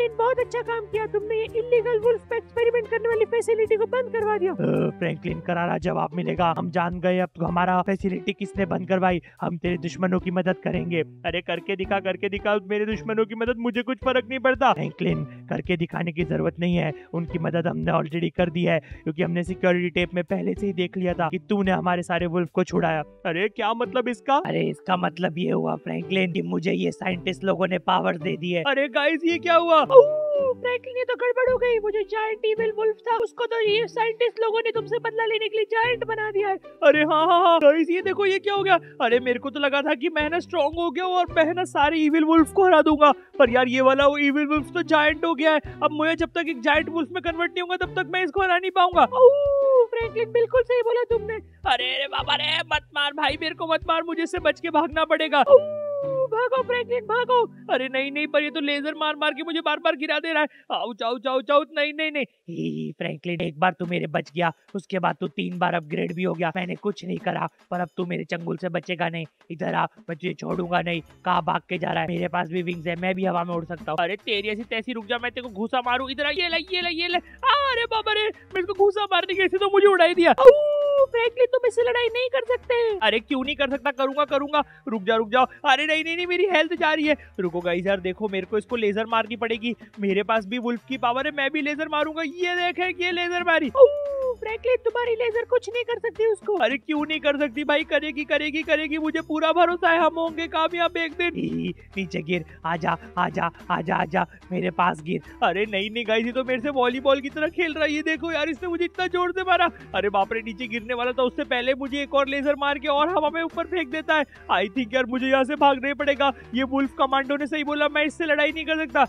फ्रैंकलिन बहुत अच्छा काम किया तुमने ये इलीगल वुल्फ पे एक्सपेरिमेंट करने वाली फैसिलिटी को बंद करवा दिया फ्रैंकलिन करारा जवाब मिलेगा हम जान गए अब तो हमारा फैसिलिटी किसने बंद करवाई हम तेरे दुश्मनों की मदद करेंगे अरे करके दिखा करके दिखा मेरे दुश्मनों की मदद मुझे कुछ फर्क नहीं पड़ता फ्रैंकलिन करके दिखाने की जरूरत नहीं है उनकी मदद हमने ऑलरेडी कर दी है क्योंकि हमने सिक्योरिटी टेप में पहले से ही देख लिया था कि तूने हमारे सारे वुल्फ को छुड़ाया अरे क्या मतलब इसका अरे इसका मतलब ये हुआ फ्रैंकलिन कि मुझे ये साइंटिस्ट लोगों ने पावर दे दी है अरे गाइस ये क्या हुआ फ्रैंकलिन ये तो गड़बड़ हो गई वो जो जायंट ईविल वुल्फ था उसको तो ये साइंटिस्ट लोगों ने तुमसे बदला लेने के लिए जायंट बना दिया है अरे हाँ हाँ हाँ गाइस ये देखो ये क्या हो गया अरे मेरे को तो लगा था कि मैं ना स्ट्रांग हो गया और मैं ना सारे ईविल वुल्फ को हरा दूंगा पर यार ये वाला वो ईविल वुल्फ तो जायंट हो गया है अब मुझे जब तक एक जायंट वुल्फ में कन्वर्ट नहीं होगा तब तक मैं इसको हरा नहीं पाऊंगा फ्रैंकलिन बिल्कुल सही बोला तुमने अरे अरे बाबा रे मत मार भाई मेरे को मत मार मुझे इससे बच के भागना पड़ेगा भागो फ्रैंकलिन भागो अरे नहीं नहीं पर ये तो लेजर मार मार के मुझे बार बार गिरा दे रहा है आओ जाओ जाओ जाओ नहीं नहीं नहीं फ्रैंकलिन एक बार तू तो मेरे बच गया उसके बाद तू तो तीन बार अपग्रेड भी हो गया मैंने कुछ नहीं करा पर अब तू मेरे चंगुल से बचेगा नहीं इधर आ मैं तुझे छोड़ूंगा नहीं कहा भाग के जा रहा है मेरे पास भी विंग्स है मैं भी हवा में उड़ सकता हूँ अरे तेरी ऐसी तैसी रुक जा मैं तेरे को घुसा मारू इधर ये ले ये ले ये ले अरे बाबा रे मेरे को घुसा मारने गई थी तो मुझे उड़ाई दिया हूँ फ्रैंकलिन तुम इससे लड़ाई नहीं कर सकते अरे क्यों नहीं कर सकता करूंगा करूंगा रुक जाओ रुक जाओ अरे नहीं नहीं नहीं मेरी हेल्थ जा रही है रुको गाइस यार देखो मेरे को इसको लेजर मारनी पड़ेगी मेरे पास भी वुल्फ की पावर है मैं भी लेजर मारूंगा ये देखे ये लेजर मारी फ्रैंकलिन तुम्हारी लेजर कुछ नहीं कर सकती उसको अरे क्यों नहीं कर सकती भाई करेगी करेगी करेगी मुझे पूरा भरोसा है हम होंगे कामयाब एक दिन नीचे गिर आजा आजा आजा आजा मेरे पास गिर अरे नहीं नहीं गाई तो मेरे से वॉलीबॉल की तरह खेल रहा है ये देखो यार इसने मुझे इतना जोर से मारा अरे बाप रे नीचे गिरने मारने वाला था उससे पहले मुझे एक और लेजर मार के और हवा में ऊपर फेंक देता है आई थिंक यार मुझे यहाँ से भागना ही पड़ेगा ये बुल्फ कमांडो ने सही बोला मैं इससे लड़ाई नहीं कर सकता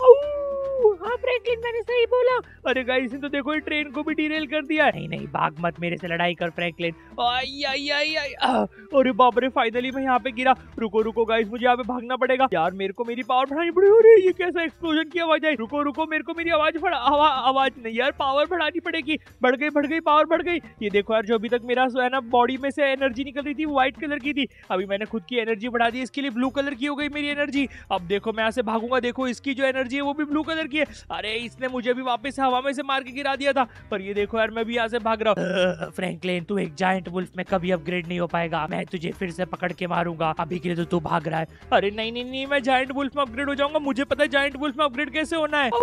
हाँ मैंने सही बोला अरे गाइस तो देखो ट्रेन को भी डीरेल कर दिया नहीं नहीं भाग मत मेरे से लड़ाई कर फ्रैंकलिन आई अरे बाप रे फाइनली मैं यहाँ पे गिरा रुको रुको गाइस मुझे यहाँ पे भागना पड़ेगा यार मेरे को मेरी पावर बढ़ानी पड़ी अरे ये कैसा एक्सप्लोजन की आवाज आई रुको रुको मेरे को मेरी आवाज आवाज नहीं यार पावर बढ़ानी पड़ेगी बढ़ गई बढ़ गई पावर बढ़ गई ये देखो यार जो अभी तक मेरा ना बॉडी में से एनर्जी निकल रही थी व्हाइट कलर की थी अभी मैंने खुद की एनर्जी बढ़ा दी इसके लिए ब्लू कलर की हो गई मेरी एनर्जी अब देखो मैं यहाँ से भागूंगा देखो इसकी जो एनर्जी है वो भी ब्लू कलर किए अरे इसने मुझे भी वापस हवा में से मार के गिरा दिया था पर ये देखो यार मैं भी यहाँ से भाग रहा हूँ फ्रेंकलिन तू एक जायंट वुल्फ में कभी अपग्रेड नहीं हो पाएगा मैं तुझे फिर से पकड़ के मारूंगा अभी के लिए तो तू भाग रहा है अरे नहीं नहीं नहीं मैं जायंट वुल्फ में अपग्रेड हो जाऊंगा मुझे पता है जायंट वुल्फ में अपग्रेड कैसे होना है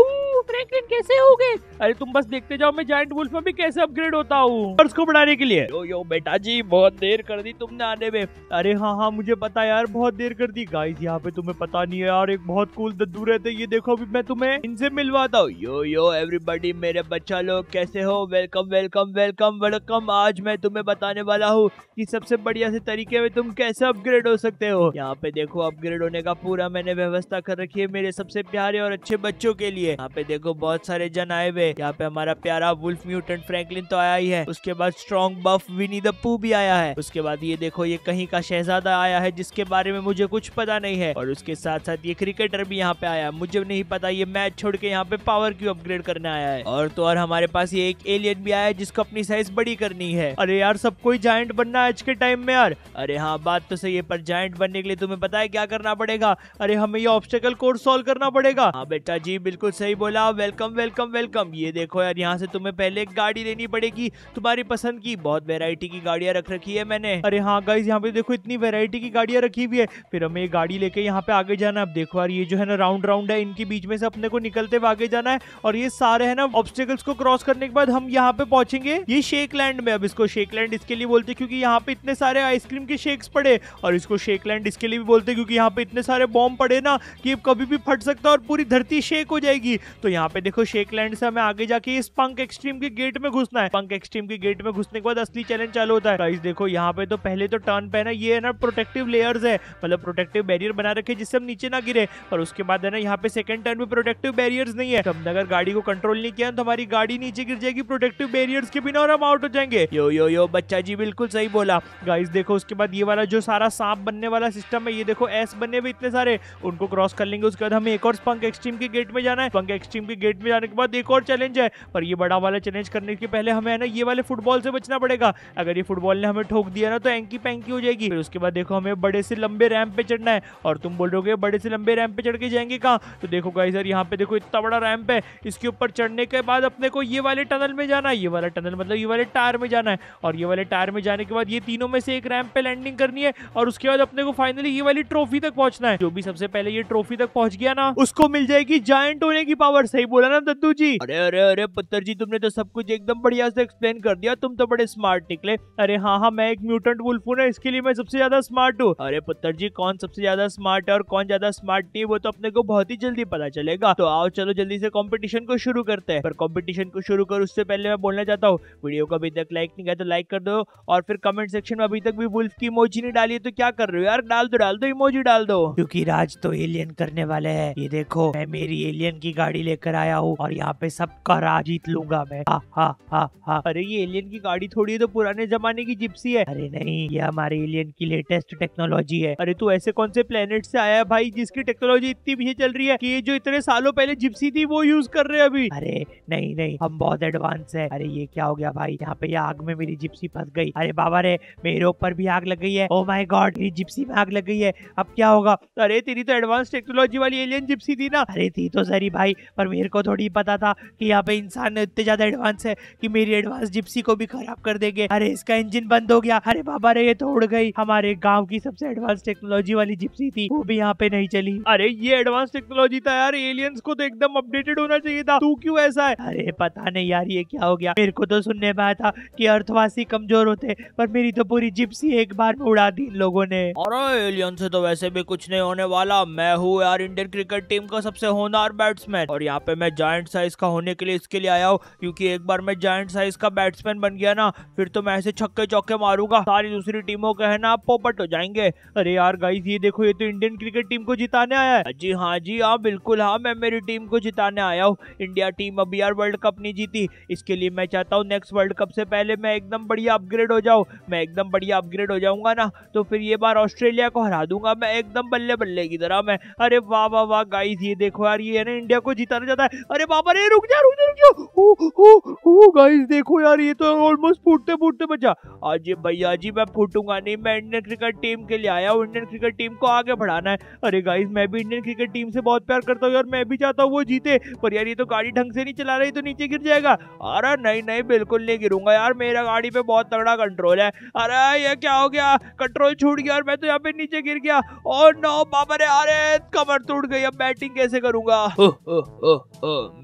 फ्रैंकलिन कैसे हो गए अरे तुम बस देखते जाओ मैं जायंट वुल्फ में भी कैसे अपग्रेड होता हूँ उसको बढ़ाने के लिए यो यो बेटा जी बहुत देर कर दी तुमने आने में अरे हाँ हाँ मुझे पता यार बहुत देर कर दी गाइस यहाँ पे तुम्हें पता नहीं है यार एक बहुत कूल दद्दू रहते ये देखो अभी मैं तुम्हें इनसे मिलवाता हूँ यो यो एवरीबॉडी मेरे बच्चा लोग कैसे हो वेलकम वेलकम वेलकम वेलकम आज मैं तुम्हें बताने वाला हूँ कि सबसे बढ़िया से तरीके में तुम कैसे अपग्रेड हो सकते हो यहाँ पे देखो अपग्रेड होने का पूरा मैंने व्यवस्था कर रखी है मेरे सबसे प्यारे और अच्छे बच्चों के लिए यहाँ पे देखो बहुत सारे जन आए हुए यहाँ पे हमारा प्यारा वुल्फ म्यूटेंट फ्रेंकलिन तो आया ही है उसके बाद स्ट्रॉन्ग बफ विनी दू भी आया है उसके बाद ये देखो ये कहीं का शहजादा आया है जिसके बारे में मुझे कुछ पता नहीं है और उसके साथ साथ ये क्रिकेटर भी यहाँ पे आया मुझे नहीं पता ये मैच छोड़ के यहाँ पे पावर क्यू अपग्रेड करने आया है और तो और हमारे पास ये एक एलियन भी आया है जिसको अपनी साइज बड़ी करनी है अरे यार सब कोई जाइंट बनना है आज के टाइम में यार अरे हाँ बात तो सही है पर जाइंट बनने के लिए तुम्हें पता है क्या करना पड़ेगा अरे हमें ये ऑब्स्टेकल कोर्स सोल्व करना पड़ेगा हाँ बेटा जी बिल्कुल सही बोला वेलकम वेलकम वेलकम ये देखो यार यहाँ से तुम्हें पहले एक गाड़ी लेनी पड़ेगी तुम्हारी पसंद की बहुत वेरायटी की गाड़ियाँ रख रखी है मैंने अरे हाँ गाइज यहाँ पे देखो इतनी वेरायटी की गाड़ियाँ रखी हुई है फिर हमें ये गाड़ी लेके यहाँ पे आगे जाना अब देखो यार ये जो है ना राउंड राउंड है इनके बीच में से अपने को निकलते आगे जाना है और ये सारे है ना ऑब्स्टिकल्स को क्रॉस करने के बाद हम यहाँ पे पहुंचेंगे ये शेक लैंड में अब इसको शेक लैंड इसके लिए बोलते क्योंकि यहाँ पे इतने सारे आइसक्रीम के शेक्स पड़े और इसको शेक लैंड इसके लिए भी बोलते क्योंकि यहाँ पे इतने सारे बॉम्ब पड़े ना कि कभी भी फट सकता है और पूरी धरती शेक हो जाएगी तो यहाँ पे देखो शेक लैंड से हमें आगे जाके इस पंक एक्सट्रीम के गेट में घुसना है पंक एक्सट्रीम के गेट में घुसने के बाद असली चैलेंज चालू होता है गाइस देखो यहाँ पे तो पहले तो टर्न पे ना ये है ना प्रोटेक्टिव लेयर्स है मतलब प्रोटेक्टिव बैरियर बना रखे जिससे हम नीचे ना गिरे और उसके बाद है ना यहाँ पे सेकंड टर्न में प्रोटेक्टिव बैरियर्स नहीं है हमने अगर गाड़ी को कंट्रोल नहीं किया तो हमारी गाड़ी नीचे गिर जाएगी प्रोटेक्टिव बैरियर्स के बिना और हम आउट हो जाएंगे यो यो यो बच्चा जी बिल्कुल सही बोला गाइस देखो उसके बाद ये वाला जो सारा सांप बनने वाला सिस्टम है ये देखो एस बनने हुए इतने सारे उनको क्रॉस कर लेंगे उसके बाद हमें एक और पंक एक्सट्रीम के गेट में जाना है पंक एक्सट्रीम के गेट में जाने के बाद एक और चैलेंज है पर ये बड़ा वाला चैलेंज करने के पहले हमें है ना ये वाले फुटबॉल से बचना पड़ेगा अगर ये फुटबॉल ने हमें ठोक दिया ना तो एंकी पैंकी हो जाएगी फिर उसके बाद देखो हमें बड़े से लंबे रैम पे चढ़ना है और तुम बोल रहे हो बड़े से लंबे रैम पे चढ़ के जाएंगे कहाँ तो देखो गाई सर यहाँ पे देखो इतना बड़ा रैम्प है इसके ऊपर चढ़ने के बाद अपने को ये वाले टनल में जाना है ये वाला टनल मतलब ये वाले टायर में जाना है और ये वाले टायर में जाने के बाद ये तीनों में से एक रैम्प पे लैंडिंग करनी है और उसके बाद अपने को फाइनली ये वाली ट्रॉफी तक पहुंचना है जो भी सबसे पहले ये ट्रॉफी तक पहुंच गया ना उसको मिल जाएगी जॉइंट होने की पावर सही बोला ना दद्दू जी अरे अरे अरे पत्थर जी तुमने तो सब कुछ एकदम बढ़िया से एक्सप्लेन कर दिया तुम तो बड़े स्मार्ट निकले अरे हाँ हाँ मैं एक म्यूटेंट वुल्फ हूँ इसके लिए मैं सबसे ज्यादा स्मार्ट हूँ अरे पत्थर जी कौन सबसे ज्यादा स्मार्ट है और कौन ज्यादा स्मार्ट नहीं वो तो अपने को बहुत ही जल्दी पता चलेगा तो आओ चलो जल्दी से कंपटीशन को शुरू करते हैं पर कंपटीशन को शुरू कर उससे पहले मैं बोलना चाहता हूँ वीडियो को अभी तक लाइक नहीं किया तो लाइक कर दो और फिर कमेंट सेक्शन में अभी तक भी वुल्फ की इमोजी नहीं डाली तो क्या कर रहे हो यार डाल दो डाल दो इमोजी डाल दो क्योंकि राज तो एलियन करने वाले है ये देखो मैं मेरी एलियन की गाड़ी लेकर आया हूँ और यहाँ पे सबका राज जीत लूंगा मैं हाँ हाँ अरे ये एलियन की गाड़ी थोड़ी है तो पुराने जमाने की जिप्सी है अरे नहीं ये हमारे एलियन की लेटेस्ट टेक्नोलॉजी है अरे तू ऐसे कौन से प्लेनेट से आया भाई जिसकी टेक्नोलॉजी इतनी भी चल रही है की जो इतने सालों पहले पहले जिप्सी थी वो यूज कर रहे अभी अरे नहीं नहीं हम बहुत एडवांस है अरे ये क्या हो गया भाई यहाँ पे आग में मेरी जिप्सी फंस गई अरे बाबा रे मेरे ऊपर भी आग लग गई है ओ माई गॉड मेरी जिप्सी में आग लग गई है अब क्या होगा अरे तेरी तो एडवांस टेक्नोलॉजी वाली एलियन जिप्सी थी ना अरे थी तो सरी भाई पर मेरे को थोड़ी पता था कि यहाँ पे इंसान इतने ज्यादा एडवांस है कि मेरी एडवांस जिप्सी को भी खराब कर देंगे अरे इसका इंजन बंद हो गया अरे बाबा रे ये तो उड़ गई हमारे गाँव की सबसे एडवांस टेक्नोलॉजी वाली जिप्सी थी वो भी यहाँ पे नहीं चली अरे ये एडवांस टेक्नोलॉजी था यार एलियंस को तो एकदम अपडेटेड होना चाहिए था तू क्यों ऐसा है अरे पता नहीं यार ये क्या हो गया मेरे को तो सुनने में आया था कि अर्थवासी कमजोर होते पर मेरी तो पूरी जिप्सी एक बार में उड़ा दी इन लोगों ने और एलियन से तो वैसे भी कुछ नहीं होने वाला मैं हूँ यार इंडियन क्रिकेट टीम का सबसे होनहार बैट्समैन और यहाँ पे मैं जॉइंट साइज का होने के लिए इसके लिए आया हूँ क्योंकि एक बार मैं जॉइंट साइज का बैट्समैन बन गया ना फिर तो मैं ऐसे छक्के चौके मारूंगा सारी दूसरी टीमों के है ना आप पोपट हो जाएंगे अरे यार गाइस ये देखो ये तो इंडियन क्रिकेट टीम को जिताने आया है हाँ जी हाँ जी हाँ बिल्कुल हाँ मैं मेरी अपनी टीम को जिताने आया हूँ इंडिया टीम अभी यार वर्ल्ड कप नहीं जीती इसके लिए मैं चाहता हूँ नेक्स्ट वर्ल्ड कप से पहले मैं एकदम बढ़िया अपग्रेड हो जाऊँ मैं एकदम बढ़िया अपग्रेड हो जाऊँगा ना तो फिर ये बार ऑस्ट्रेलिया को हरा दूंगा मैं एकदम बल्ले बल्ले की तरह मैं अरे वाह वाह वाह गाइज ये देखो यार ये ना इंडिया को जिताना चाहता है अरे बाबा रे रुक जा रुक जा रुक जा गाइस देखो यार ये तो ऑलमोस्ट फूटते फूटते बचा आज ये भैया जी मैं फूटूंगा नहीं मैं इंडियन क्रिकेट टीम के लिए आया हूँ इंडियन क्रिकेट टीम को आगे बढ़ाना है अरे गाइज मैं भी इंडियन क्रिकेट टीम से बहुत प्यार करता हूँ यार मैं भी चाहता हूँ वो जीते पर यार ये तो गाड़ी ढंग से नहीं चला रही तो नीचे गिर जाएगा अरे नहीं नहीं बिल्कुल नहीं गिरूंगा यार मेरा गाड़ी पे बहुत तगड़ा कंट्रोल है अरे ये क्या हो गया कंट्रोल छूट गया और मैं तो यहाँ पे नीचे गिर गया और नो बाबा अरे कमर टूट गई अब बैटिंग कैसे करूंगा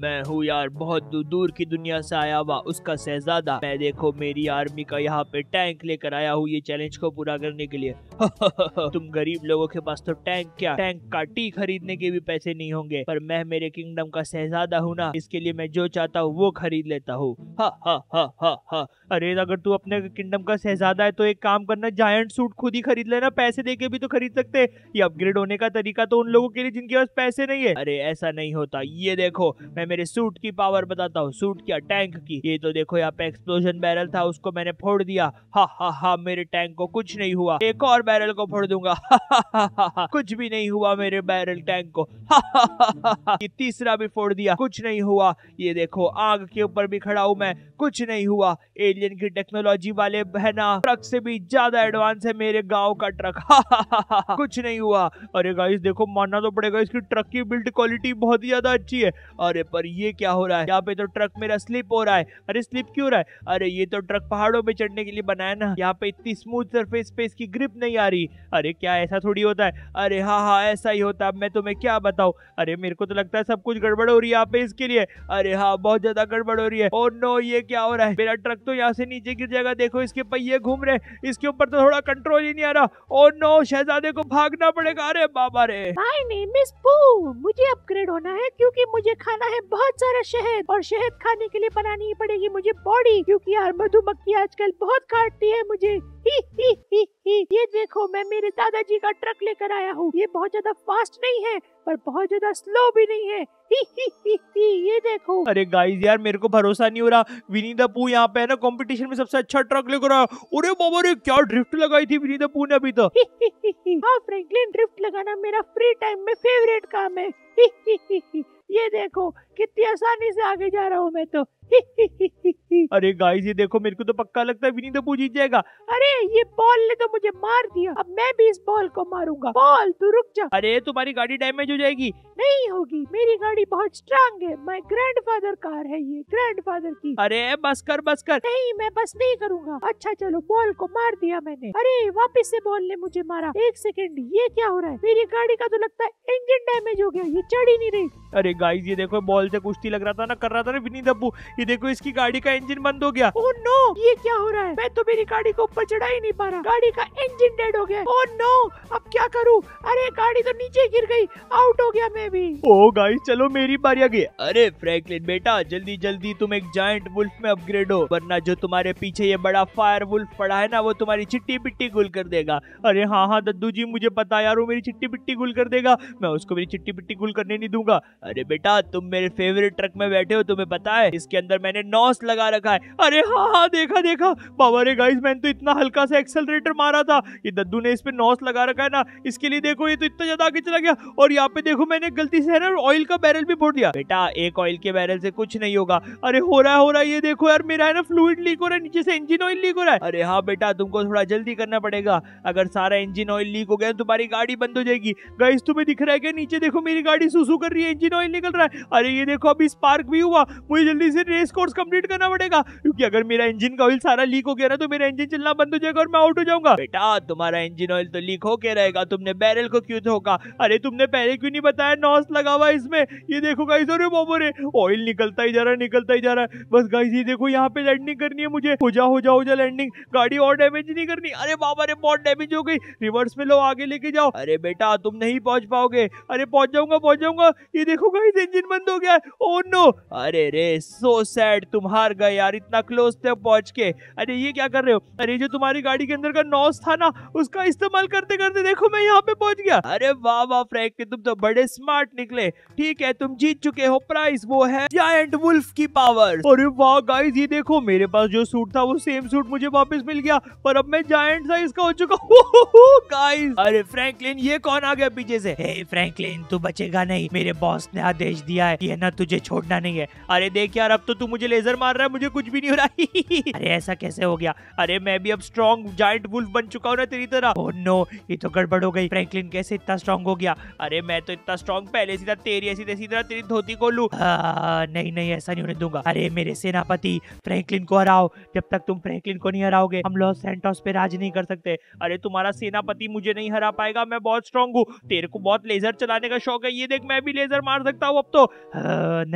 मैं हूँ यार बहुत दूर की दुनिया से आया हुआ उसका शहजादा मैं देखो मेरी आर्मी का यहाँ पे टैंक लेकर आया हूँ ये चैलेंज को पूरा करने के लिए तुम गरीब लोगों के पास तो टैंक क्या टैंक का टी खरीदने के भी पैसे नहीं होंगे पर मैं मेरे किंगडम का शहजादा हूँ ना इसके लिए मैं जो चाहता हूँ वो खरीद लेता हूँ हाँ, हाँ, हाँ, अरे अगर तू अपने किंगडम का शहजादा है तो एक काम करना जायंट सूट खुद ही खरीद लेना पैसे दे भी तो खरीद सकते ये अपग्रेड होने का तरीका तो उन लोगों के लिए जिनके पास पैसे नहीं है अरे ऐसा नहीं होता ये देखो मैं मेरे सूट की पावर बताता हूँ सूट क्या टैंक की ये तो देखो यहाँ पे एक्सप्लोजन बैरल था उसको मैंने फोड़ दिया हा हा हा मेरे टैंक को कुछ नहीं हुआ एक और बैरल को फोड़ दूंगा हा, हा, हा, कुछ भी नहीं हुआ मेरे बैरल टैंक को कि तीसरा भी फोड़ दिया कुछ नहीं हुआ ये देखो आग के ऊपर भी खड़ा हूँ मैं कुछ नहीं हुआ एलियन की टेक्नोलॉजी वाले बहना ट्रक से भी ज्यादा एडवांस है मेरे गाँव का ट्रक कुछ नहीं हुआ अरे गाइस देखो मानना तो पड़ेगा इसकी ट्रक की बिल्ड क्वालिटी बहुत ही ज्यादा अच्छी है अरे पर ये क्या हो रहा है यहाँ पे तो ट्रक मेरा स्लिप हो रहा है अरे स्लिप क्यों रहा है अरे ये तो ट्रक पहाड़ों पे चढ़ने के लिए बनाया ना यहाँ पे इतनी स्मूथ सरफेस पे इसकी ग्रिप नहीं आ रही अरे क्या ऐसा थोड़ी होता है अरे हाँ हाँ ऐसा ही होता है मैं तुम्हें क्या बताऊँ अरे मेरे को तो लगता लगता है सब कुछ गड़बड़ हो रही है यहाँ पे इसके लिए अरे हाँ बहुत ज्यादा गड़बड़ हो रही है और नो ये क्या हो रहा है मेरा ट्रक तो यहाँ से नीचे गिर जाएगा देखो इसके पहिए घूम रहे इसके ऊपर तो थोड़ा कंट्रोल ही नहीं आ रहा और नो शहजादे को भागना पड़ेगा अरे बाबा रे मुझे अपग्रेड होना है क्योंकि मुझे खाना है बहुत सारा शहद और शहद खाने के लिए बनानी पड़ेगी मुझे बॉडी क्योंकि यार मधुमक्खी आजकल बहुत काटती है मुझे ये देखो मैं मेरे दादाजी का ट्रक लेकर आया हूँ ये बहुत ज्यादा फास्ट नहीं है पर बहुत ज्यादा स्लो भी नहीं है ही ही ही ही ये देखो अरे गाइस यार मेरे को भरोसा नहीं हो रहा विनी दपू यहाँ पे है ना कंपटीशन में सबसे अच्छा ट्रक लेकर आया अरे बाबा रे क्या ड्रिफ्ट लगाई थी विनी दपू ने अभी तो हाँ फ्रैंकलिन ड्रिफ्ट लगाना मेरा फ्री टाइम में फेवरेट काम है ये देखो कितनी आसानी से आगे जा रहा हूँ मैं तो अरे गाइस ये देखो मेरे को तो पक्का लगता है विनी तो जीत जाएगा अरे ये बॉल ने तो मुझे मार दिया अब मैं भी इस बॉल को मारूंगा बॉल तू रुक जा अरे तुम्हारी गाड़ी डैमेज हो जाएगी नहीं होगी मेरी गाड़ी बहुत स्ट्रांग है माय ग्रैंडफादर कार है ये ग्रैंडफादर की अरे बस कर बस कर नहीं मैं बस नहीं करूंगा अच्छा चलो बॉल को मार दिया मैंने अरे वापिस से बॉल ने मुझे मारा एक सेकेंड ये क्या हो रहा है मेरी गाड़ी का तो लगता है इंजन डैमेज हो गया ये चढ़ ही नहीं रही अरे गाइस ये देखो बॉल से कुश्ती लग रहा था ना कर रहा था ना विनी दब्बू ये देखो इसकी गाड़ी का इंजन बंद हो गया ओह oh नो ये क्या हो रहा है मैं तो मेरी गाड़ी को ऊपर चढ़ा ही नहीं पा रहा गाड़ी का इंजन डेड हो गया ओह oh नो अब क्या करूँ अरे गाड़ी तो नीचे गिर गई आउट हो गया मैं भी ओ oh, गाइस चलो मेरी बारी आ गई अरे फ्रैंकलिन बेटा जल्दी जल्दी तुम एक जायंट वुल्फ में अपग्रेड हो वरना जो तुम्हारे पीछे ये बड़ा फायर वुल्फ पड़ा है ना वो तुम्हारी चिट्टी पिट्टी गुल कर देगा अरे हाँ हाँ दद्दू जी मुझे पता यार वो मेरी चिट्टी पिट्टी गुल कर देगा मैं उसको मेरी चिट्टी पिट्टी गुल करने नहीं दूंगा अरे बेटा तुम मेरे फेवरेट ट्रक में बैठे हो तुम्हें पता है इसके अंदर मैंने नॉस लगा रखा है अरे हाँ हाँ देखा देखा बाबा रे गाइस मैंने तो इतना हल्का सा एक्सेलरेटर मारा था ये दद्दू ने इस पर नॉस लगा रखा है ना इसके लिए देखो ये तो इतना ज्यादा आगे चला गया और यहाँ पे देखो मैंने गलती से है ना ऑयल का बैरल भी फोड़ दिया बेटा एक ऑयल के बैरल से कुछ नहीं होगा अरे हो रहा है हो रहा है ये देखो यार मेरा है ना फ्लूड लीक हो रहा है नीचे से इंजन ऑयल लीक हो रहा है अरे हाँ बेटा तुमको थोड़ा जल्दी करना पड़ेगा अगर सारा इंजन ऑयल लीक हो गया तो तुम्हारी गाड़ी बंद हो जाएगी गाइस तुम्हें दिख रहा है क्या नीचे देखो मेरी गाड़ी सुसू कर रही है इंजन ऑयल निकल रहा है अरे ये देखो अभी स्पार्क भी हुआ मुझे जल्दी से रेस कोर्स कंप्लीट करना पड़ेगा क्योंकि अगर मेरा इंजन का ऑयल सारा लीक हो गया ना तो मेरा इंजन चलना बंद हो जाएगा और मैं आउट हो जाऊंगा बेटा तुम्हारा इंजन ऑयल तो लीक होके रहेगा तुमने बैरल को क्यों धोखा अरे तुमने पहले क्यों नहीं बताया नॉस लगा हुआ इसमें ये देखो गाइस अरे बाबो रे ऑयल निकलता ही जा रहा है निकलता ही जा रहा है बस गाइस ये देखो यहाँ पे लैंडिंग करनी है मुझे हो जा हो जाओ जा लैंडिंग गाड़ी और डैमेज नहीं करनी अरे बाबा रे बहुत डैमेज हो गई रिवर्स में लो आगे लेके जाओ अरे बेटा तुम नहीं पहुंच पाओगे अरे पहुंच जाऊंगा पहुंच जाऊंगा ये देखो गाइस इंजन बंद हो गया ओ नो oh अरे रे सो सैड तुम हार गए यार इतना क्लोज थे पहुंच के अरे ये क्या कर रहे हो अरे जो तुम्हारी गाड़ी के अंदर का नॉस था ना उसका इस्तेमाल करते करते देखो मैं यहाँ पे पहुंच गया अरे वाह वाह फ्रैंक तुम तो बड़े स्मार्ट निकले ठीक है तुम जीत चुके हो प्राइस वो है जायंट वुल्फ की पावर अरे वाह गाइस ये देखो मेरे पास जो सूट था वो सेम सूट मुझे वापस मिल गया पर अब मैं जायंट साइज का हो चुका हूँ गाइस अरे फ्रैंकलिन ये कौन आ गया पीछे से हे फ्रैंकलिन तू बचेगा नहीं मेरे बॉस ने आदेश दिया है ये ना तुझे छोड़ना नहीं है अरे देख यार अब तो तू मुझे लेजर मार रहा है मुझे कुछ भी नहीं हो रहा अरे ऐसा कैसे हो गया अरे मैं भी अब स्ट्रॉन्ग जॉइंट वुल्फ बन चुका हूँ ना तेरी तरह ओह oh नो ये तो गड़बड़ हो गई फ्रैंकलिन कैसे इतना स्ट्रॉन्ग हो गया अरे मैं तो इतना स्ट्रॉन्ग पहले सीधा तेरी ऐसी तैसी तरह तेरी धोती को लू नहीं नहीं ऐसा नहीं होने दूंगा अरे मेरे सेनापति फ्रैंकलिन को हराओ जब तक तुम फ्रैंकलिन को नहीं हराओगे हम लॉस सेंटोस पे राज नहीं कर सकते अरे तुम्हारा सेनापति मुझे नहीं हरा पाएगा मैं बहुत स्ट्रांग हूँ तेरे को बहुत लेजर चलाने का शौक है ये देख मैं भी लेजर मार सकता हूँ अब तो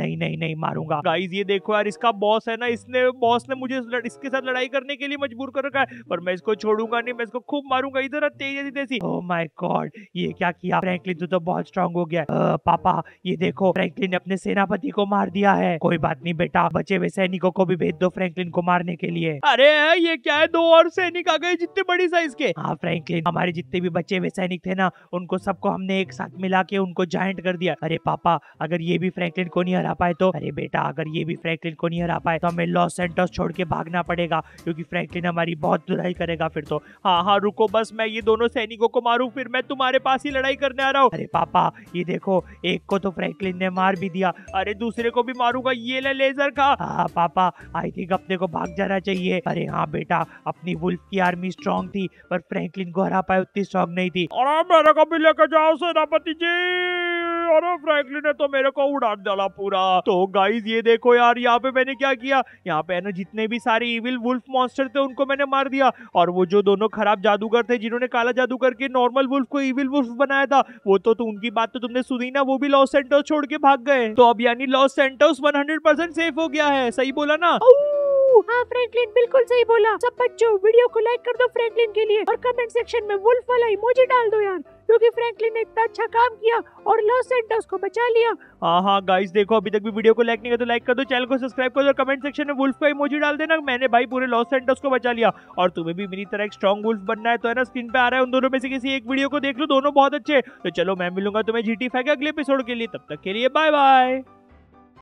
नहीं नहीं नहीं मारूंगा गाइस ये देखो देखो यार इसका बॉस है ना इसने बॉस ने मुझे इसके साथ लड़ाई करने के लिए मजबूर कर रखा है पर मैं इसको छोड़ूंगा नहीं मैं इसको खूब मारूंगा इधर तेजी तेजी ओ माय गॉड ये क्या किया फ्रैंकलिन तू तो बहुत स्ट्रांग हो गया आ, पापा ये देखो फ्रैंकलिन ने अपने सेनापति को मार दिया है कोई बात नहीं बेटा बचे हुए सैनिकों को भी भेज दो फ्रैंकलिन को मारने के लिए अरे ये क्या है दो और सैनिक आ गए जितने बड़ी साइज के हाँ फ्रैंकलिन हमारे जितने भी बचे हुए सैनिक थे ना उनको सबको हमने एक साथ मिला के उनको जॉइंट कर दिया अरे पापा अगर ये भी फ्रैंकलिन को नहीं हरा पाए तो अरे बेटा अगर ये भी फ्रैंक फ्रैंकलिन को नहीं हरा पाए तो हमें लॉस सेंटर्स छोड़ के भागना पड़ेगा क्योंकि फ्रैंकलिन हमारी बहुत लड़ाई करेगा फिर तो हाँ हाँ रुको बस मैं ये दोनों सैनिकों को मारू फिर मैं तुम्हारे पास ही लड़ाई करने आ रहा हूँ अरे पापा ये देखो एक को तो फ्रैंकलिन ने मार भी दिया अरे दूसरे को भी मारूंगा ये ले लेजर का हाँ पापा आई थिंक अपने को भाग जाना चाहिए अरे हाँ बेटा अपनी वुल्फ की आर्मी स्ट्रॉन्ग थी पर फ्रैंकलिन को हरा पाए उतनी स्ट्रॉन्ग नहीं थी और मेरे को भी लेकर जाओ सेनापति जी और फ्रैंकलिन ने तो मेरे को उड़ा डाला पूरा तो गाइज ये देखो यार ये यहाँ पे मैंने क्या किया यहाँ पे है ना जितने भी सारे इविल वुल्फ मॉन्स्टर थे उनको मैंने मार दिया और वो जो दोनों खराब जादूगर थे जिन्होंने काला जादू करके नॉर्मल वुल्फ को इविल वुल्फ बनाया था वो तो, तो उनकी बात तो तुमने सुनी ना वो भी लॉस सेंटर्स छोड़ के भाग गए तो अब यानी लॉस सेंटर्स वन सेफ हो गया है सही बोला ना हाँ फ्रैंकलिन बिल्कुल सही बोला सब बच्चों वीडियो को लाइक कर दो फ्रैंकलिन के लिए और कमेंट सेक्शन में वुल्फ वाला इमोजी डाल दो यार क्योंकि फ्रैंकलिन ने इतना अच्छा काम किया और लॉस सेंटर्स को बचा लिया हाँ हाँ गाइस देखो अभी तक भी वीडियो को लाइक नहीं किया तो लाइक कर दो चैनल को सब्सक्राइब कर दो कमेंट सेक्शन में वुल्फ का इमोजी डाल देना मैंने भाई पूरे लॉस सेंटर्स को बचा लिया और तुम्हें भी मेरी तरह एक स्ट्रॉन्ग वुल्फ बनना है तो है ना स्क्रीन पे आ रहा है उन दोनों में से किसी एक वीडियो को देख लो दोनों बहुत अच्छे तो चलो मैं मिलूंगा तुम्हें जीटी फाइव के अगले एपिसोड के लिए तब तक के लिए बाय बाय